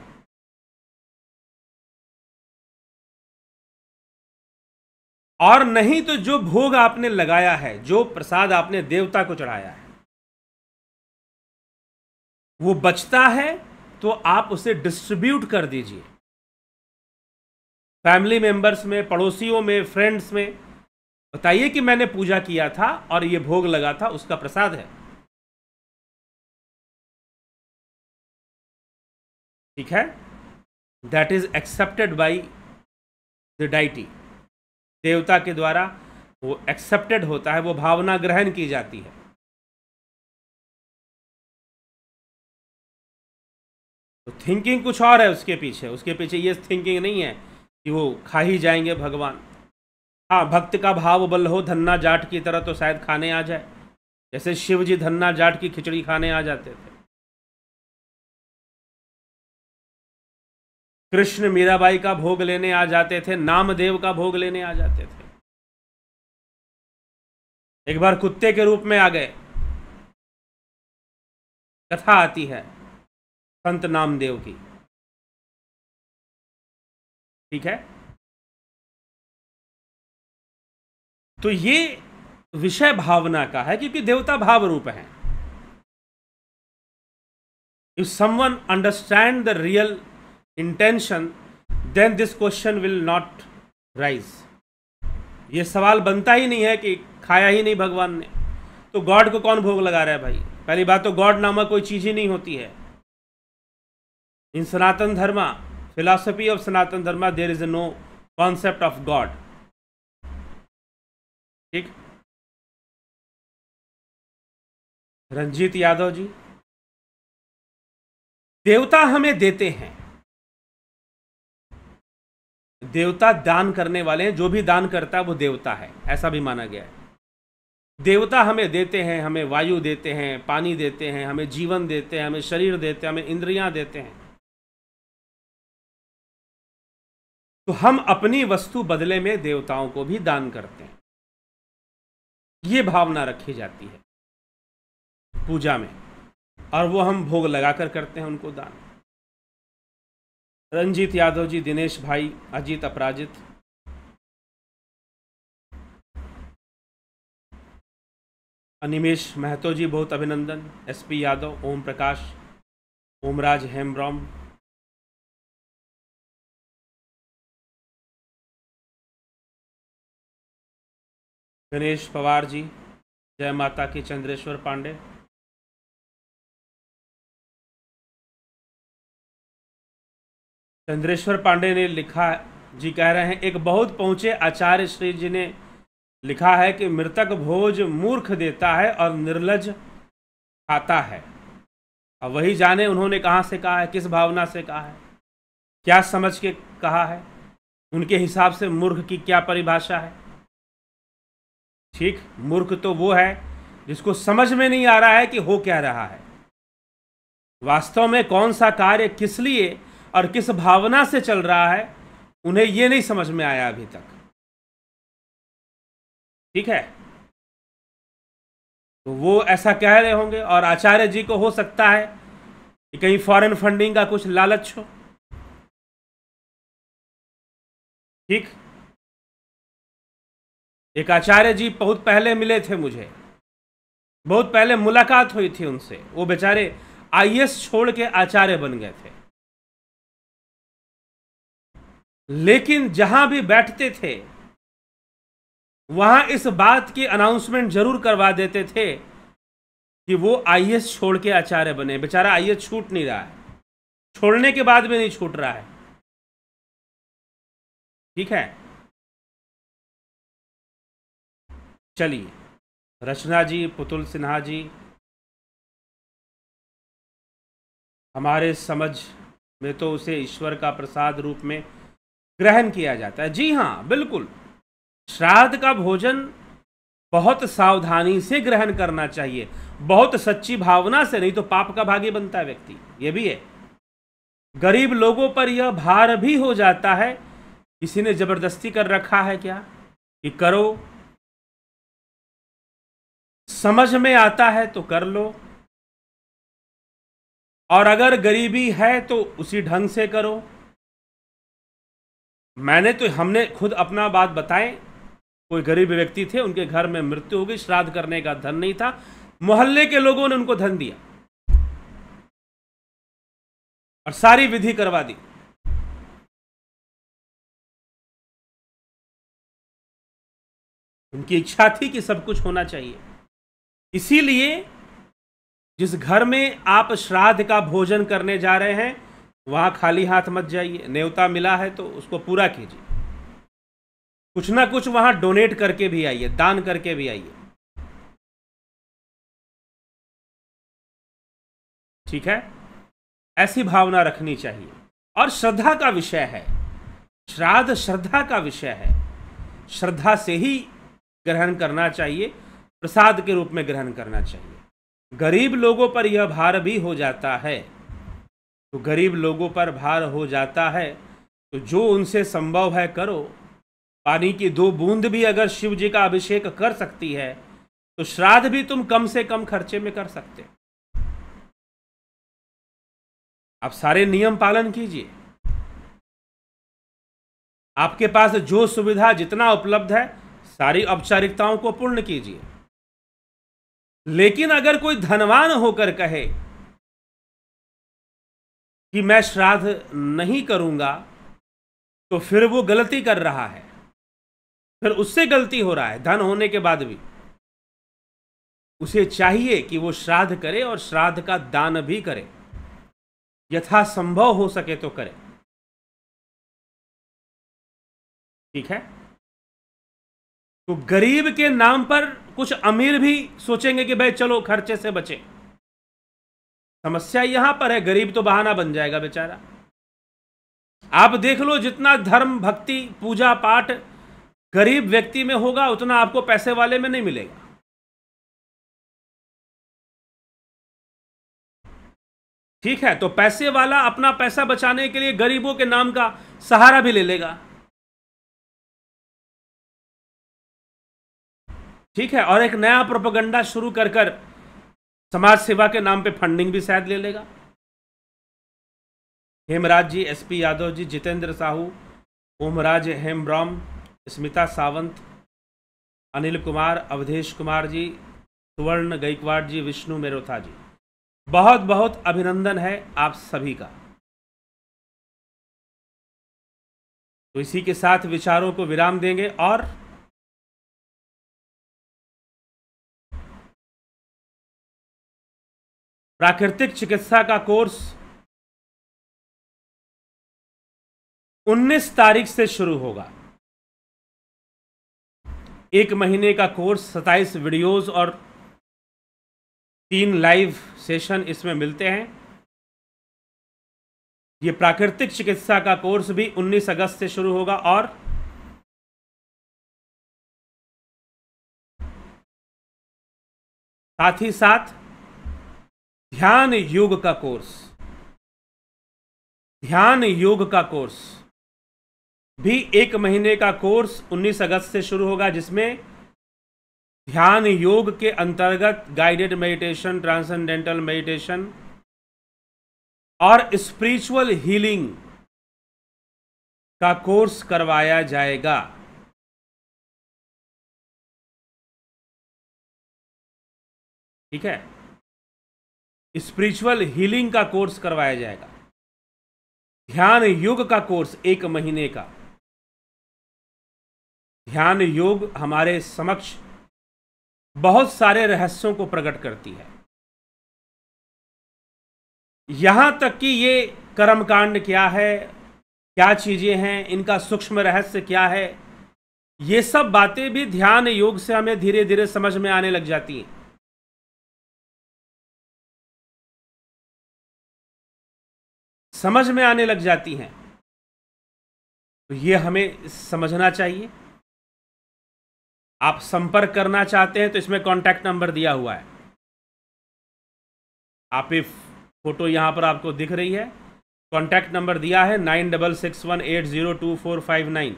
और नहीं तो जो भोग आपने लगाया है जो प्रसाद आपने देवता को चढ़ाया है वो बचता है तो आप उसे डिस्ट्रीब्यूट कर दीजिए फैमिली मेंबर्स में पड़ोसियों में फ्रेंड्स में बताइए कि मैंने पूजा किया था और ये भोग लगा था उसका प्रसाद है ठीक है that is accepted by the deity देवता के द्वारा वो एक्सेप्टेड होता है वो भावना ग्रहण की जाती है तो थिंकिंग कुछ और है उसके पीछे उसके पीछे ये थिंकिंग नहीं है कि वो खा ही जाएंगे भगवान हाँ भक्त का भाव बल हो धन्ना जाट की तरह तो शायद खाने आ जाए जैसे शिव जी धन्ना जाट की खिचड़ी खाने आ जाते थे कृष्ण मीराबाई का भोग लेने आ जाते थे नामदेव का भोग लेने आ जाते थे एक बार कुत्ते के रूप में आ गए कथा आती है संत नामदेव की ठीक है तो ये विषय भावना का है क्योंकि देवता भाव रूप है if someone understand the real intention then this question will not rise ये सवाल बनता ही नहीं है कि खाया ही नहीं भगवान ने तो गॉड को कौन भोग लगा रहा है भाई पहली बात तो गॉड नामक कोई चीज़ ही नहीं होती है in Sanatan Dharma philosophy of Sanatan Dharma there is no concept of God ठीक रंजीत यादव जी देवता हमें देते हैं देवता दान करने वाले हैं जो भी दान करता है वो देवता है ऐसा भी माना गया है देवता हमें देते हैं हमें वायु देते हैं पानी देते हैं हमें जीवन देते हैं हमें शरीर देते हैं हमें इंद्रियां देते हैं तो हम अपनी वस्तु बदले में देवताओं को भी दान करते हैं ये भावना रखी जाती है पूजा में और वो हम भोग लगाकर करते हैं उनको दान रंजीत यादव जी दिनेश भाई अजीत अपराजित अनिमेश महतो जी बहुत अभिनंदन एसपी यादव ओम प्रकाश ओमराज हेम्ब्रॉम गणेश पवार जी जय माता की चंद्रेश्वर पांडे चंद्रेश्वर पांडे ने लिखा जी कह रहे हैं एक बहुत पहुंचे आचार्य श्री जी ने लिखा है कि मृतक भोज मूर्ख देता है और निर्लज खाता है और वही जाने उन्होंने कहाँ से कहा है किस भावना से कहा है क्या समझ के कहा है उनके हिसाब से मूर्ख की क्या परिभाषा है ठीक मूर्ख तो वो है जिसको समझ में नहीं आ रहा है कि हो क्या रहा है वास्तव में कौन सा कार्य किस लिए और किस भावना से चल रहा है उन्हें यह नहीं समझ में आया अभी तक ठीक है तो वो ऐसा कह रहे होंगे और आचार्य जी को हो सकता है कि कहीं फॉरेन फंडिंग का कुछ लालच हो ठीक एक आचार्य जी बहुत पहले मिले थे मुझे बहुत पहले मुलाकात हुई थी उनसे वो बेचारे आईएएस छोड़ के आचार्य बन गए थे लेकिन जहां भी बैठते थे वहां इस बात की अनाउंसमेंट जरूर करवा देते थे कि वो आईएएस छोड़ के आचार्य बने बेचारा आईएएस छूट नहीं रहा है छोड़ने के बाद भी नहीं छूट रहा है ठीक है चलिए रचना जी पुतुल सिन्हा जी हमारे समझ में तो उसे ईश्वर का प्रसाद रूप में ग्रहण किया जाता है जी हाँ बिल्कुल श्राद्ध का भोजन बहुत सावधानी से ग्रहण करना चाहिए बहुत सच्ची भावना से नहीं तो पाप का भागी बनता है व्यक्ति यह भी है गरीब लोगों पर यह भार भी हो जाता है किसी ने जबरदस्ती कर रखा है क्या कि करो समझ में आता है तो कर लो और अगर गरीबी है तो उसी ढंग से करो मैंने तो हमने खुद अपना बात बताएं कोई गरीब व्यक्ति थे उनके घर में मृत्यु हो गई श्राद्ध करने का धन नहीं था मोहल्ले के लोगों ने उनको धन दिया और सारी विधि करवा दी उनकी इच्छा थी कि सब कुछ होना चाहिए इसीलिए जिस घर में आप श्राद्ध का भोजन करने जा रहे हैं वहाँ खाली हाथ मत जाइए नेवता मिला है तो उसको पूरा कीजिए कुछ ना कुछ वहाँ डोनेट करके भी आइए दान करके भी आइए ठीक है ऐसी भावना रखनी चाहिए और श्रद्धा का विषय है श्राद्ध श्रद्धा का विषय है श्रद्धा से ही ग्रहण करना चाहिए प्रसाद के रूप में ग्रहण करना चाहिए गरीब लोगों पर यह भार भी हो जाता है तो गरीब लोगों पर भार हो जाता है तो जो उनसे संभव है करो पानी की दो बूंद भी अगर शिव जी का अभिषेक कर सकती है तो श्राद्ध भी तुम कम से कम खर्चे में कर सकते आप सारे नियम पालन कीजिए आपके पास जो सुविधा जितना उपलब्ध है सारी औपचारिकताओं को पूर्ण कीजिए लेकिन अगर कोई धनवान होकर कहे कि मैं श्राद्ध नहीं करूंगा तो फिर वो गलती कर रहा है फिर उससे गलती हो रहा है धन होने के बाद भी उसे चाहिए कि वो श्राद्ध करे और श्राद्ध का दान भी करे संभव हो सके तो करे ठीक है तो गरीब के नाम पर कुछ अमीर भी सोचेंगे कि भाई चलो खर्चे से बचें समस्या यहां पर है गरीब तो बहाना बन जाएगा बेचारा आप देख लो जितना धर्म भक्ति पूजा पाठ गरीब व्यक्ति में होगा उतना आपको पैसे वाले में नहीं मिलेगा ठीक है तो पैसे वाला अपना पैसा बचाने के लिए गरीबों के नाम का सहारा भी ले लेगा ठीक है और एक नया प्रोपगंडा शुरू कर कर समाज सेवा के नाम पे फंडिंग भी शायद ले लेगा हेमराज जी एसपी यादव जी जितेंद्र साहू ओमराज हेमब्रॉम स्मिता सावंत अनिल कुमार अवधेश कुमार जी सुवर्ण गायकवाड़ जी विष्णु मेरोथा जी बहुत बहुत अभिनंदन है आप सभी का तो इसी के साथ विचारों को विराम देंगे और प्राकृतिक चिकित्सा का कोर्स 19 तारीख से शुरू होगा एक महीने का कोर्स 27 वीडियोस और तीन लाइव सेशन इसमें मिलते हैं ये प्राकृतिक चिकित्सा का कोर्स भी 19 अगस्त से शुरू होगा और साथ ही साथ ध्यान योग का कोर्स ध्यान योग का कोर्स भी एक महीने का कोर्स 19 अगस्त से शुरू होगा जिसमें ध्यान योग के अंतर्गत गाइडेड मेडिटेशन ट्रांसेंडेंटल मेडिटेशन और स्पिरिचुअल हीलिंग का कोर्स करवाया जाएगा ठीक है स्पिरिचुअल हीलिंग का कोर्स करवाया जाएगा ध्यान योग का कोर्स एक महीने का ध्यान योग हमारे समक्ष बहुत सारे रहस्यों को प्रकट करती है यहां तक कि ये कर्मकांड क्या है क्या चीजें हैं इनका सूक्ष्म रहस्य क्या है ये सब बातें भी ध्यान योग से हमें धीरे धीरे समझ में आने लग जाती हैं समझ में आने लग जाती हैं तो ये हमें समझना चाहिए आप संपर्क करना चाहते हैं तो इसमें कॉन्टैक्ट नंबर दिया हुआ है आप ये फोटो यहाँ पर आपको दिख रही है कॉन्टैक्ट नंबर दिया है nine double six one eight zero two four five nine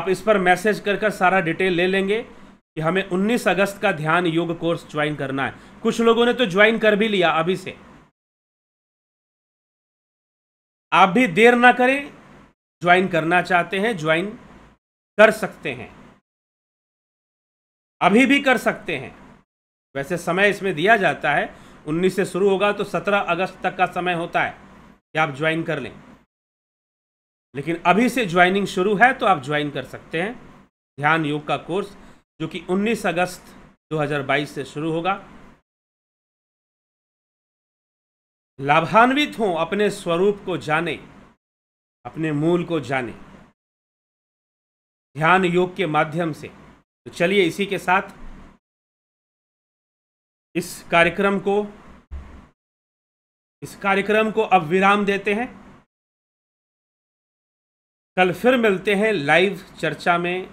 आप इस पर मैसेज कर कर सारा डिटेल ले लेंगे कि हमें 19 अगस्त का ध्यान योग कोर्स ज्वाइन करना है कुछ लोगों ने तो ज्वाइन कर भी लिया अभी से आप भी देर ना करें ज्वाइन करना चाहते हैं ज्वाइन कर सकते हैं अभी भी कर सकते हैं वैसे समय इसमें दिया जाता है 19 से शुरू होगा तो 17 अगस्त तक का समय होता है कि आप ज्वाइन कर लें लेकिन अभी से ज्वाइनिंग शुरू है तो आप ज्वाइन कर सकते हैं ध्यान योग का कोर्स जो कि 19 अगस्त 2022 से शुरू होगा लाभान्वित हों अपने स्वरूप को जाने अपने मूल को जाने ध्यान योग के माध्यम से तो चलिए इसी के साथ इस कार्यक्रम को इस कार्यक्रम को अब विराम देते हैं कल फिर मिलते हैं लाइव चर्चा में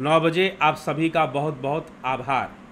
नौ बजे आप सभी का बहुत बहुत आभार